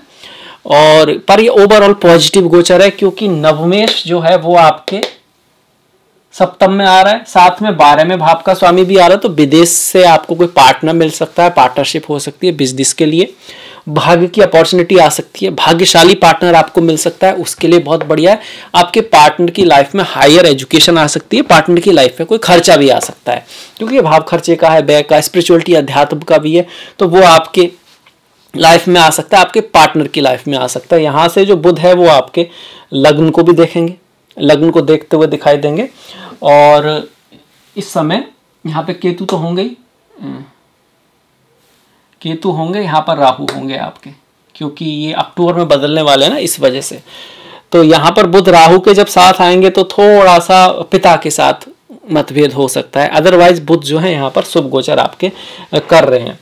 और पर ये ओवरऑल पॉजिटिव गोचर है क्योंकि नवमेश जो है वो आपके सप्तम में आ रहा है साथ में बारह में भाप का स्वामी भी आ रहा है तो विदेश से आपको कोई पार्टनर मिल सकता है पार्टनरशिप हो सकती है बिजनेस के लिए भाग्य की अपॉर्चुनिटी आ सकती है भाग्यशाली पार्टनर आपको मिल सकता है उसके लिए बहुत बढ़िया है आपके पार्टनर की लाइफ में हायर एजुकेशन आ सकती है पार्टनर की लाइफ में कोई खर्चा भी आ सकता है क्योंकि ये भाव खर्चे का है बैग का स्पिरिचुअलिटी अध्यात्म का भी है तो वो आपके लाइफ में आ सकता है आपके पार्टनर की लाइफ में आ सकता है यहाँ से जो बुध है वो आपके लग्न को भी देखेंगे लग्न को देखते हुए दिखाई देंगे और इस समय यहाँ पे केतु तो होंगे ही केतु होंगे यहाँ पर राहु होंगे आपके क्योंकि ये अक्टूबर में बदलने वाले हैं ना इस वजह से तो यहाँ पर बुध राहु के जब साथ आएंगे तो थोड़ा सा पिता के साथ मतभेद हो सकता है अदरवाइज बुध जो है यहाँ पर शुभ गोचर आपके कर रहे हैं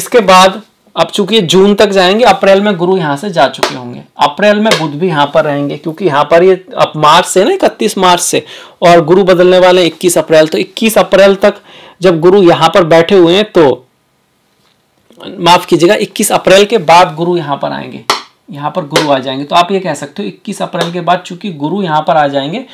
इसके बाद अब चूंकि जून तक जाएंगे अप्रैल में गुरु यहाँ से जा चुके होंगे अप्रैल में बुध भी यहाँ पर रहेंगे क्योंकि यहाँ पर ये अब मार्च से ना इकतीस मार्च से और गुरु बदलने वाले 21 अप्रैल तो 21 अप्रैल तक जब गुरु यहाँ पर बैठे हुए हैं तो माफ़ कीजिएगा 21 अप्रैल के बाद गुरु यहाँ पर आएंगे यहाँ पर गुरु आ जाएंगे तो आप ये कह सकते हो 21 अप्रैल के बाद चूंकि गुरु यहाँ पर आ जाएंगे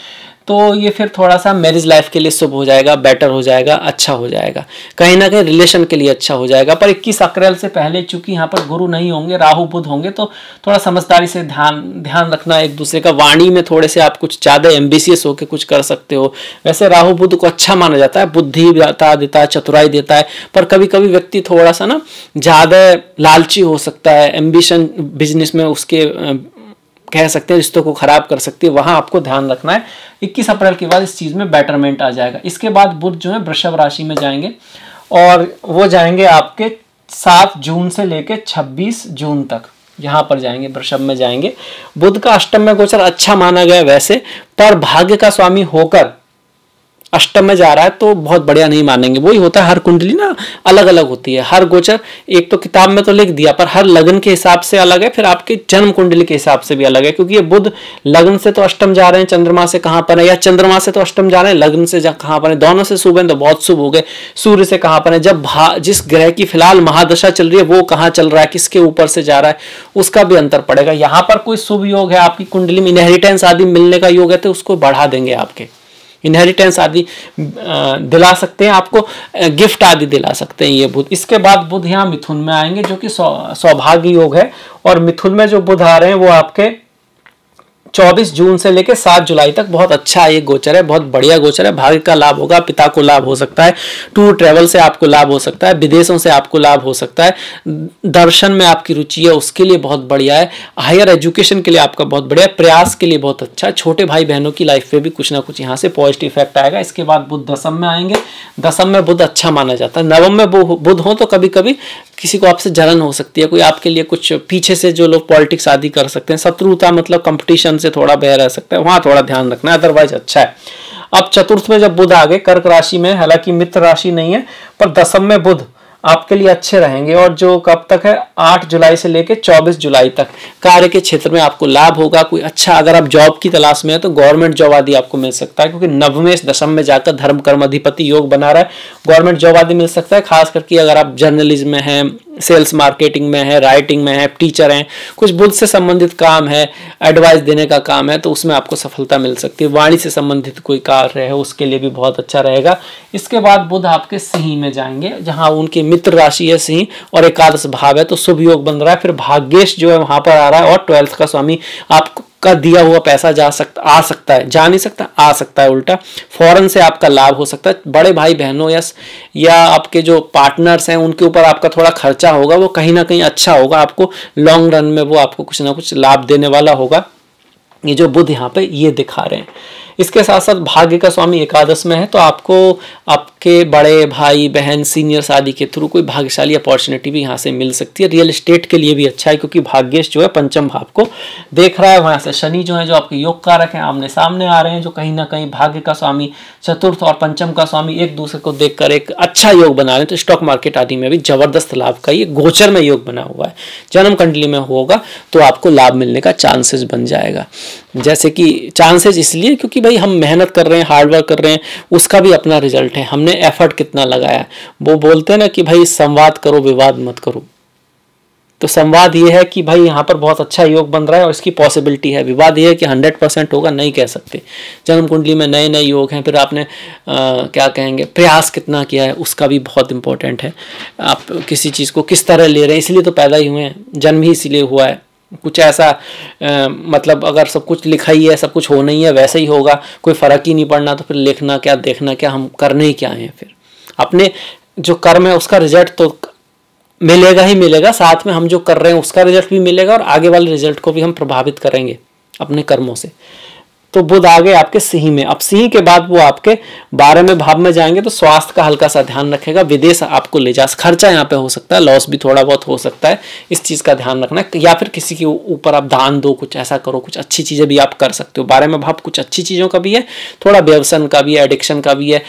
तो ये फिर थोड़ा सा मैरिज लाइफ के लिए शुभ हो जाएगा बेटर हो जाएगा अच्छा हो जाएगा कहीं ना कहीं रिलेशन के लिए अच्छा हो जाएगा पर 21 अप्रैल से पहले चूंकि यहाँ पर गुरु नहीं होंगे राहु बुध होंगे तो थोड़ा समझदारी से ध्यान ध्यान रखना एक दूसरे का वाणी में थोड़े से आप कुछ ज़्यादा एम्बिशियस होकर कुछ कर सकते हो वैसे राहु बुद्ध को अच्छा माना जाता है बुद्धि दाता देता है चतुराई देता है पर कभी कभी व्यक्ति थोड़ा सा ना ज़्यादा लालची हो सकता है एम्बिशन बिजनेस में उसके कह सकते हैं रिश्तों को ख़राब कर सकती है वहां आपको ध्यान रखना है इक्कीस अप्रैल के बाद इस चीज़ में बेटरमेंट आ जाएगा इसके बाद बुध जो है वृषभ राशि में जाएंगे और वो जाएंगे आपके सात जून से लेकर छब्बीस जून तक यहाँ पर जाएंगे वृषभ में जाएंगे बुध का अष्टम में गोचर अच्छा माना गया वैसे पर भाग्य का स्वामी होकर अष्टम में जा रहा है तो बहुत बढ़िया नहीं मानेंगे वही होता है हर कुंडली ना अलग अलग होती है हर गोचर एक तो किताब में तो लिख दिया पर हर लगन के हिसाब से अलग है फिर आपके जन्म कुंडली के हिसाब से भी अलग है क्योंकि ये बुद्ध लग्न से तो अष्टम जा रहे हैं चंद्रमा से कहाँ पर है या चंद्रमा से तो अष्टम जा रहे हैं लग्न से कहाँ पर है दोनों से शुभ हैं तो बहुत शुभ हो गए सूर्य से कहाँ पर है जब जिस ग्रह की फिलहाल महादशा चल रही है वो कहाँ चल रहा है किसके ऊपर से जा रहा है उसका भी अंतर पड़ेगा यहाँ पर कोई शुभ योग है आपकी कुंडली में इनहेरिटेंस आदि मिलने का योग है तो उसको बढ़ा देंगे आपके इनहेरिटेंस आदि दिला सकते हैं आपको गिफ्ट आदि दिला सकते हैं ये बुध इसके बाद बुध यहाँ मिथुन में आएंगे जो कि सौ सौभाग्य योग है और मिथुन में जो बुध आ रहे हैं वो आपके 24 जून से लेकर 7 जुलाई तक बहुत अच्छा ये गोचर है बहुत बढ़िया गोचर है भाग्य का लाभ होगा पिता को लाभ हो सकता है टूर ट्रैवल से आपको लाभ हो सकता है विदेशों से आपको लाभ हो सकता है दर्शन में आपकी रुचि है उसके लिए बहुत बढ़िया है हायर एजुकेशन के लिए आपका बहुत बढ़िया प्रयास के लिए बहुत अच्छा है छोटे भाई बहनों की लाइफ में भी कुछ ना कुछ यहाँ से पॉजिटिव इफेक्ट आएगा इसके बाद बुद्ध दसम में आएंगे दसम में बुद्ध अच्छा माना जाता है नवम में बुद्ध हो तो कभी कभी किसी को आपसे जलन हो सकती है कोई आपके लिए कुछ पीछे से जो लोग पॉलिटिक्स आदि कर सकते हैं शत्रुता मतलब कंपटीशन से थोड़ा बह रह सकता है वहां थोड़ा ध्यान रखना है अदरवाइज अच्छा है अब चतुर्थ में जब बुध आ गए कर्क राशि में हालांकि मित्र राशि नहीं है पर दसम में बुध आपके लिए अच्छे रहेंगे और जो कब तक है 8 जुलाई से लेकर 24 जुलाई तक कार्य के क्षेत्र में आपको लाभ होगा कोई अच्छा अगर आप जॉब की तलाश में है तो गवर्नमेंट जॉब आदि आपको मिल सकता है क्योंकि नवमे दशम में जाकर धर्म कर्म अधिपति योग बना रहा है गवर्नमेंट जॉब आदि मिल सकता है खास करके अगर आप जर्नलिज्म में हैं सेल्स मार्केटिंग में है राइटिंग में है टीचर हैं कुछ बुद्ध से संबंधित काम है एडवाइस देने का काम है तो उसमें आपको सफलता मिल सकती है वाणी से संबंधित कोई कार्य है उसके लिए भी बहुत अच्छा रहेगा इसके बाद बुद्ध आपके सिंह में जाएंगे जहाँ उनकी मित्र राशि है सिंह और एकादश भाव है तो शुभ योग बन रहा है फिर भाग्येश जो है वहाँ पर आ रहा है और ट्वेल्थ का स्वामी आपको का दिया हुआ पैसा जा सकता आ सकता है जा नहीं सकता आ सकता है उल्टा फॉरन से आपका लाभ हो सकता है बड़े भाई बहनों या या आपके जो पार्टनर्स हैं उनके ऊपर आपका थोड़ा खर्चा होगा वो कहीं ना कहीं अच्छा होगा आपको लॉन्ग रन में वो आपको कुछ ना कुछ लाभ देने वाला होगा ये जो बुद्ध यहाँ पे ये दिखा रहे हैं इसके साथ साथ भाग्य का स्वामी एकादश में है तो आपको आपके बड़े भाई बहन सीनियर्स आदि के थ्रू कोई भाग्यशाली अपॉर्चुनिटी भी यहाँ से मिल सकती है रियल इस्टेट के लिए भी अच्छा है क्योंकि भाग्यश जो है पंचम भाव को देख रहा है वहाँ से शनि जो है जो आपके योग कारक हैं आमने सामने आ रहे हैं जो कहीं ना कहीं भाग्य का स्वामी चतुर्थ और पंचम का स्वामी एक दूसरे को देख कर एक अच्छा योग बना रहे हैं तो स्टॉक मार्केट आदि में भी जबरदस्त लाभ का ये गोचर में योग बना हुआ है जन्म कंडली में होगा तो आपको लाभ मिलने का चांसेस बन जाएगा जैसे कि चांसेस इसलिए क्योंकि कि भाई हम मेहनत कर रहे हैं हार्ड वर्क कर रहे हैं उसका भी अपना रिजल्ट है हमने एफर्ट कितना लगाया वो बोलते हैं ना कि भाई संवाद करो विवाद मत करो तो संवाद ये है कि भाई यहाँ पर बहुत अच्छा योग बन रहा है और इसकी पॉसिबिलिटी है विवाद ये है कि हंड्रेड परसेंट होगा नहीं कह सकते जन्म कुंडली में नए नए योग हैं फिर आपने आ, क्या कहेंगे प्रयास कितना किया है उसका भी बहुत इंपॉर्टेंट है आप किसी चीज़ को किस तरह ले रहे हैं इसलिए तो पैदा ही हुए हैं जन्म ही इसीलिए हुआ है कुछ ऐसा आ, मतलब अगर सब कुछ लिखा ही है सब कुछ होना ही है वैसे ही होगा कोई फ़र्क ही नहीं पड़ना तो फिर लिखना क्या देखना क्या हम करने ही क्या हैं फिर अपने जो कर्म है उसका रिजल्ट तो मिलेगा ही मिलेगा साथ में हम जो कर रहे हैं उसका रिजल्ट भी मिलेगा और आगे वाले रिजल्ट को भी हम प्रभावित करेंगे अपने कर्मों से तो बुध आ गए आपके सिंह में अब सिंह के बाद वो आपके में भाव में जाएंगे तो स्वास्थ्य का हल्का सा ध्यान रखेगा विदेश आपको ले जा खर्चा यहाँ पे हो सकता है लॉस भी थोड़ा बहुत हो सकता है इस चीज़ का ध्यान रखना या फिर किसी के ऊपर आप दान दो कुछ ऐसा करो कुछ अच्छी चीज़ें भी आप कर सकते हो में भाव कुछ अच्छी चीज़ों का भी है थोड़ा व्यवसन का भी है एडिक्शन का भी है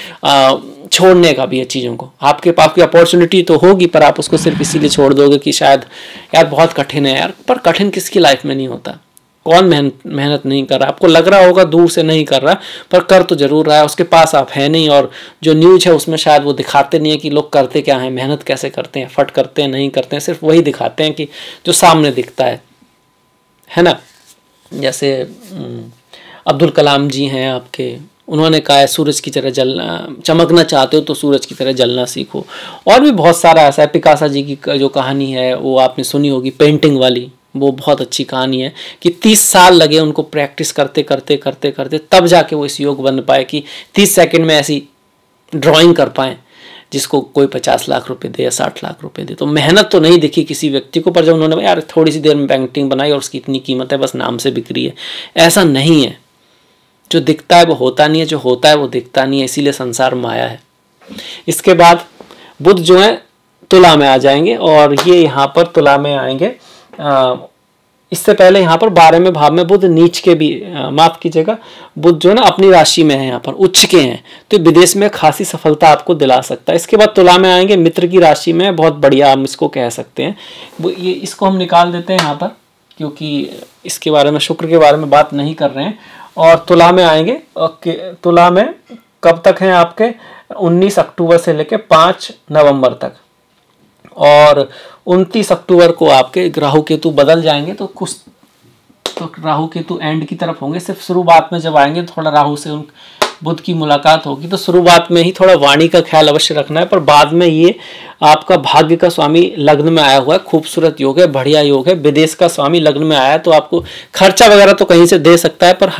छोड़ने का भी है चीज़ों को आपके पास की अपॉर्चुनिटी तो होगी पर आप उसको सिर्फ इसीलिए छोड़ दोगे कि शायद यार बहुत कठिन है यार पर कठिन किसकी लाइफ में नहीं होता कौन मेहनत मेहनत नहीं कर रहा आपको लग रहा होगा दूर से नहीं कर रहा पर कर तो जरूर रहा है उसके पास आप है नहीं और जो न्यूज है उसमें शायद वो दिखाते नहीं है कि लोग करते क्या हैं मेहनत कैसे करते हैं फट करते हैं नहीं करते हैं सिर्फ वही दिखाते हैं कि जो सामने दिखता है है ना जैसे अब्दुल कलाम जी हैं आपके उन्होंने कहा है सूरज की तरह जलना चमकना चाहते हो तो सूरज की तरह जलना सीखो और भी बहुत सारा ऐसा है पिकासा जी की जो कहानी है वो आपने सुनी होगी पेंटिंग वाली वो बहुत अच्छी कहानी है कि तीस साल लगे उनको प्रैक्टिस करते करते करते करते तब जाके वो इस योग बन पाए कि तीस सेकेंड में ऐसी ड्राइंग कर पाएँ जिसको कोई पचास लाख रुपए दे या साठ लाख रुपए दे तो मेहनत तो नहीं दिखी किसी व्यक्ति को पर जब उन्होंने यार थोड़ी सी देर में पेंटिंग बनाई और उसकी इतनी कीमत है बस नाम से बिक्री है ऐसा नहीं है जो दिखता है वो होता नहीं है जो होता है वो दिखता नहीं है इसीलिए संसार माया है इसके बाद बुद्ध जो है तुला में आ जाएंगे और ये यहाँ पर तुला में आएंगे इससे पहले यहाँ पर बारहवें भाव में बुद्ध नीच के भी माफ़ कीजिएगा बुद्ध जो है ना अपनी राशि में है यहाँ पर उच्च के हैं तो विदेश में खासी सफलता आपको दिला सकता है इसके बाद तुला में आएंगे मित्र की राशि में बहुत बढ़िया हम इसको कह सकते हैं ये इसको हम निकाल देते हैं यहाँ पर क्योंकि इसके बारे में शुक्र के बारे में बात नहीं कर रहे हैं और तुला में आएंगे तुला में कब तक हैं आपके 19 अक्टूबर से लेकर 5 नवंबर तक और 29 अक्टूबर को आपके राहु केतु बदल जाएंगे तो कुछ तो राहु केतु एंड की तरफ होंगे सिर्फ शुरुआत में जब आएंगे थोड़ा राहु से उन बुद्ध की मुलाकात होगी तो शुरुआत में ही थोड़ा वाणी का ख्याल अवश्य रखना है पर बाद में ये आपका भाग्य का स्वामी लग्न में आया हुआ है खूबसूरत योग है बढ़िया योग है विदेश का स्वामी लग्न में आया है तो आपको खर्चा वगैरह तो कहीं से दे सकता है पर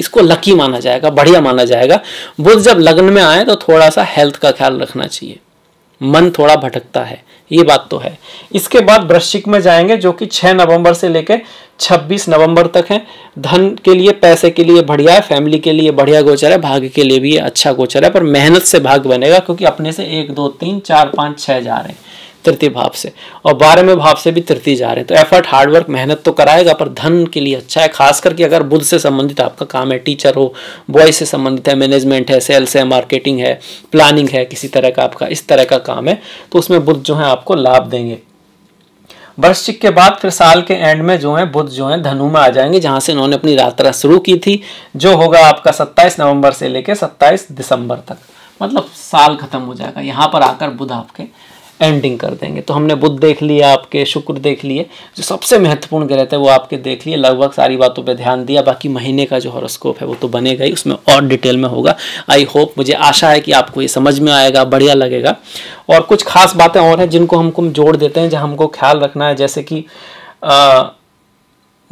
इसको लकी माना जाएगा बढ़िया माना जाएगा बुद्ध जब लग्न में आए तो थोड़ा सा हेल्थ का ख्याल रखना चाहिए मन थोड़ा भटकता है ये बात तो है इसके बाद वृश्चिक में जाएंगे जो कि 6 नवंबर से लेकर 26 नवंबर तक है धन के लिए पैसे के लिए बढ़िया है फैमिली के लिए बढ़िया गोचर है भाग्य के लिए भी अच्छा गोचर है पर मेहनत से भाग बनेगा क्योंकि अपने से एक दो तीन चार पाँच छः जा रहे हैं तृतीय भाव से और बारहवें भाव से भी तृतीय जा रहे हैं तो एफर्ट हार्डवर्क मेहनत तो कराएगा पर धन के लिए अच्छा है खास करके अगर बुद्ध से संबंधित आपका काम है टीचर हो बॉय से संबंधित है मैनेजमेंट है सेल्स है मार्केटिंग है प्लानिंग है किसी तरह का आपका इस तरह का काम है तो उसमें बुद्ध जो है आपको लाभ देंगे वृश्चिक के बाद फिर साल के एंड में जो है बुद्ध जो है धनु में आ जाएंगे जहां से इन्होंने अपनी यात्रा शुरू की थी जो होगा आपका 27 नवंबर से लेकर 27 दिसंबर तक मतलब साल खत्म हो जाएगा यहाँ पर आकर बुध आपके एंडिंग कर देंगे तो हमने बुद्ध देख लिए आपके शुक्र देख लिए जो सबसे महत्वपूर्ण ग्रह थे वो आपके देख लिए लगभग सारी बातों पे ध्यान दिया बाकी महीने का जो हॉरोस्कोप है वो तो बनेगा ही उसमें और डिटेल में होगा आई होप मुझे आशा है कि आपको ये समझ में आएगा बढ़िया लगेगा और कुछ खास बातें और हैं जिनको हमको जोड़ देते हैं जहाँ हमको ख्याल रखना है जैसे कि आ,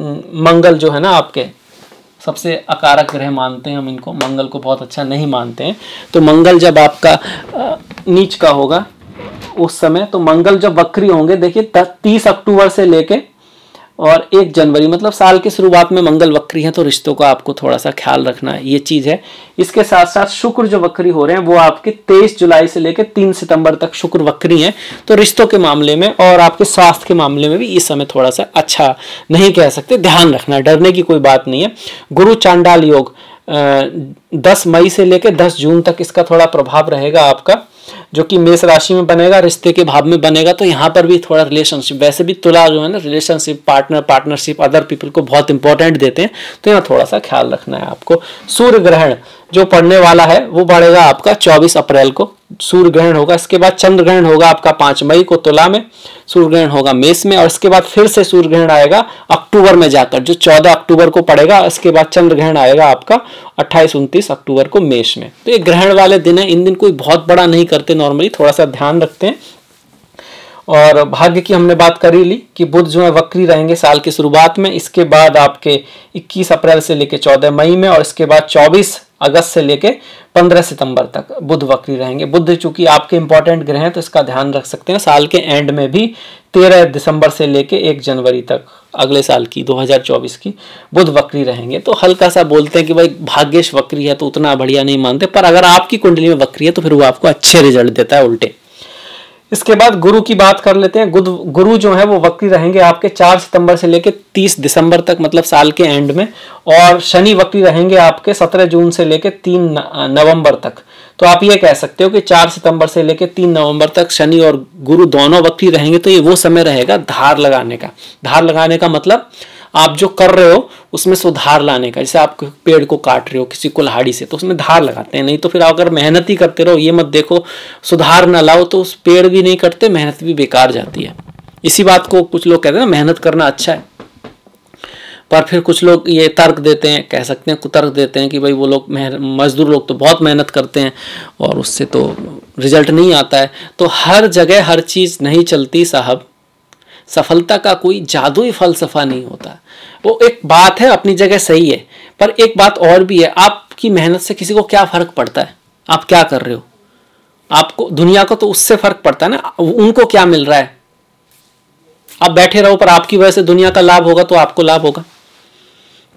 मंगल जो है ना आपके सबसे अकारक ग्रह मानते हैं हम इनको मंगल को बहुत अच्छा नहीं मानते हैं तो मंगल जब आपका नीच का होगा उस समय तो मंगल जब वक्री होंगे देखिए तीस अक्टूबर से लेके और एक जनवरी मतलब साल की शुरुआत में मंगल वक्री है तो रिश्तों का आपको थोड़ा सा ख्याल रखना है ये चीज़ है इसके साथ साथ शुक्र जो वक्री हो रहे हैं वो आपके 23 जुलाई से लेकर 3 सितंबर तक शुक्र वक्री हैं तो रिश्तों के मामले में और आपके स्वास्थ्य के मामले में भी इस समय थोड़ा सा अच्छा नहीं कह सकते ध्यान रखना डरने की कोई बात नहीं है गुरु चांडाल योग दस मई से लेकर दस जून तक इसका थोड़ा प्रभाव रहेगा आपका जो कि मेष राशि में बनेगा रिश्ते के भाव में बनेगा तो यहाँ पर भी थोड़ा रिलेशनशिप वैसे भी तुला जो है ना relationship partner partnership other people को बहुत इंपॉर्टेंट देते हैं तो यहाँ थोड़ा सा ख्याल रखना है आपको सूर्य ग्रहण जो पड़ने वाला है वो बढ़ेगा आपका चौबीस अप्रैल को सूर्य ग्रहण होगा इसके बाद चंद्र ग्रहण होगा आपका पांच मई को तुला में सूर्य ग्रहण होगा मेष में और इसके बाद फिर से सूर्य ग्रहण आएगा अक्टूबर में जाकर जो चौदह अक्टूबर को पड़ेगा इसके बाद चंद्र ग्रहण आएगा आपका अट्ठाईस उन्तीस अक्टूबर को मेष में तो ये ग्रहण वाले दिन है इन दिन कोई बहुत बड़ा नहीं करते नॉर्मली थोड़ा सा ध्यान रखते हैं और भाग्य की हमने बात करी ली कि बुध जो है वक्री रहेंगे साल की शुरुआत में इसके बाद आपके 21 अप्रैल से लेकर 14 मई में और इसके बाद 24 अगस्त से लेके 15 सितंबर तक बुध वक्री रहेंगे बुध चूंकि आपके इंपॉर्टेंट ग्रह हैं तो इसका ध्यान रख सकते हैं साल के एंड में भी 13 दिसंबर से लेके 1 जनवरी तक अगले साल की 2024 की बुध वक्री रहेंगे तो हल्का सा बोलते हैं कि भाई भाग्यश वक्री है तो उतना बढ़िया नहीं मानते पर अगर आपकी कुंडली में वक्री है तो फिर वो आपको अच्छे रिजल्ट देता है उल्टे इसके बाद गुरु की बात कर लेते हैं गुरु जो है वो वक्री रहेंगे आपके चार सितंबर से लेकर तीस दिसंबर तक मतलब साल के एंड में और शनि वक्री रहेंगे आपके सत्रह जून से लेकर तीन नवंबर तक तो आप ये कह सकते हो कि चार सितंबर से लेकर तीन नवंबर तक शनि और गुरु दोनों वक्री रहेंगे तो ये वो समय रहेगा धार लगाने का धार लगाने का मतलब आप जो कर रहे हो उसमें सुधार लाने का जैसे आप पेड़ को काट रहे हो किसी कुल्हाड़ी से तो उसमें धार लगाते हैं नहीं तो फिर अगर मेहनत ही करते रहो ये मत देखो सुधार ना लाओ तो उस पेड़ भी नहीं कटते मेहनत भी बेकार जाती है इसी बात को कुछ लोग कहते हैं ना मेहनत करना अच्छा है पर फिर कुछ लोग ये तर्क देते हैं कह सकते हैं तर्क देते हैं कि भाई वो लोग मजदूर लोग तो बहुत मेहनत करते हैं और उससे तो रिजल्ट नहीं आता है तो हर जगह हर चीज़ नहीं चलती साहब सफलता का कोई जादुई फलसफा नहीं होता वो एक बात है अपनी जगह सही है पर एक बात और भी है आपकी मेहनत से किसी को क्या फ़र्क पड़ता है आप क्या कर रहे हो आपको दुनिया को तो उससे फ़र्क पड़ता है ना उनको क्या मिल रहा है आप बैठे रहो पर आपकी वजह से दुनिया का लाभ होगा तो आपको लाभ होगा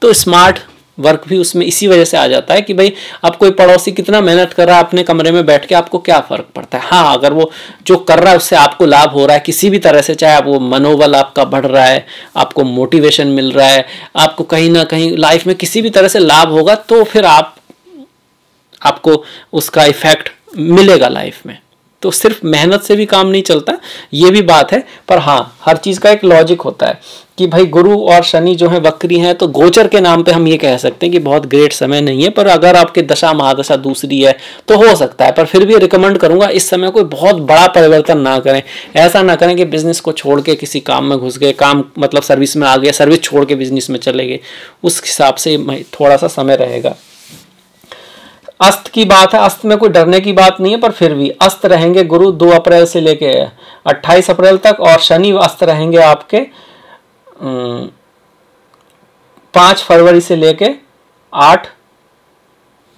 तो स्मार्ट वर्क भी उसमें इसी वजह से आ जाता है कि भाई आप कोई पड़ोसी कितना मेहनत कर रहा है अपने कमरे में बैठ के आपको क्या फ़र्क पड़ता है हाँ अगर वो जो कर रहा है उससे आपको लाभ हो रहा है किसी भी तरह से चाहे आप वो मनोबल आपका बढ़ रहा है आपको मोटिवेशन मिल रहा है आपको कहीं ना कहीं लाइफ में किसी भी तरह से लाभ होगा तो फिर आप आपको उसका इफेक्ट मिलेगा लाइफ में तो सिर्फ मेहनत से भी काम नहीं चलता ये भी बात है पर हाँ हर चीज़ का एक लॉजिक होता है कि भाई गुरु और शनि जो है वक्री हैं तो गोचर के नाम पे हम ये कह सकते हैं कि बहुत ग्रेट समय नहीं है पर अगर आपके दशा महादशा दूसरी है तो हो सकता है पर फिर भी रिकमेंड करूंगा इस समय कोई बहुत बड़ा परिवर्तन ना करें ऐसा ना करें कि बिजनेस को छोड़ के किसी काम में घुस गए काम मतलब सर्विस में आ गए सर्विस छोड़ के बिजनेस में चले गए उस हिसाब से थोड़ा सा समय रहेगा अस्त की बात है अस्त में कोई डरने की बात नहीं है पर फिर भी अस्त रहेंगे गुरु दो अप्रैल से लेके अट्ठाईस अप्रैल तक और शनि अस्त रहेंगे आपके पाँच फरवरी से लेके आठ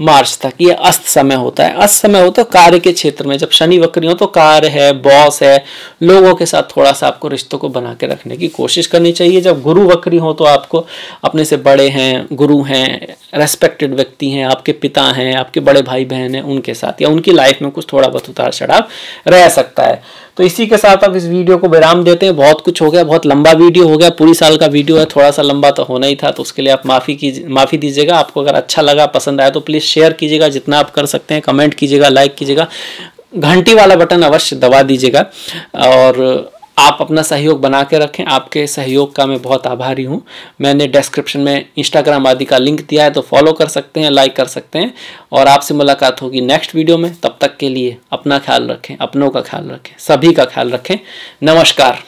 मार्च तक ये अस्त समय होता है अस्त समय होता तो है कार्य के क्षेत्र में जब शनि वक्री हो तो कार्य है बॉस है लोगों के साथ थोड़ा सा आपको रिश्तों को बना के रखने की कोशिश करनी चाहिए जब गुरु वक्री हो तो आपको अपने से बड़े हैं गुरु हैं रेस्पेक्टेड व्यक्ति हैं आपके पिता हैं आपके बड़े भाई बहन हैं उनके साथ या उनकी लाइफ में कुछ थोड़ा बहुत उतार चढ़ाव रह सकता है तो इसी के साथ अब इस वीडियो को विराम देते हैं बहुत कुछ हो गया बहुत लंबा वीडियो हो गया पूरी साल का वीडियो है थोड़ा सा लंबा तो होना ही था तो उसके लिए आप माफ़ी कीजिए माफ़ी दीजिएगा आपको अगर अच्छा लगा पसंद आया तो प्लीज़ शेयर कीजिएगा जितना आप कर सकते हैं कमेंट कीजिएगा लाइक कीजिएगा घंटी वाला बटन अवश्य दबा दीजिएगा और आप अपना सहयोग बना के रखें आपके सहयोग का मैं बहुत आभारी हूँ मैंने डिस्क्रिप्शन में इंस्टाग्राम आदि का लिंक दिया है तो फॉलो कर सकते हैं लाइक कर सकते हैं और आपसे मुलाकात होगी नेक्स्ट वीडियो में तब तक के लिए अपना ख्याल रखें अपनों का ख्याल रखें सभी का ख्याल रखें नमस्कार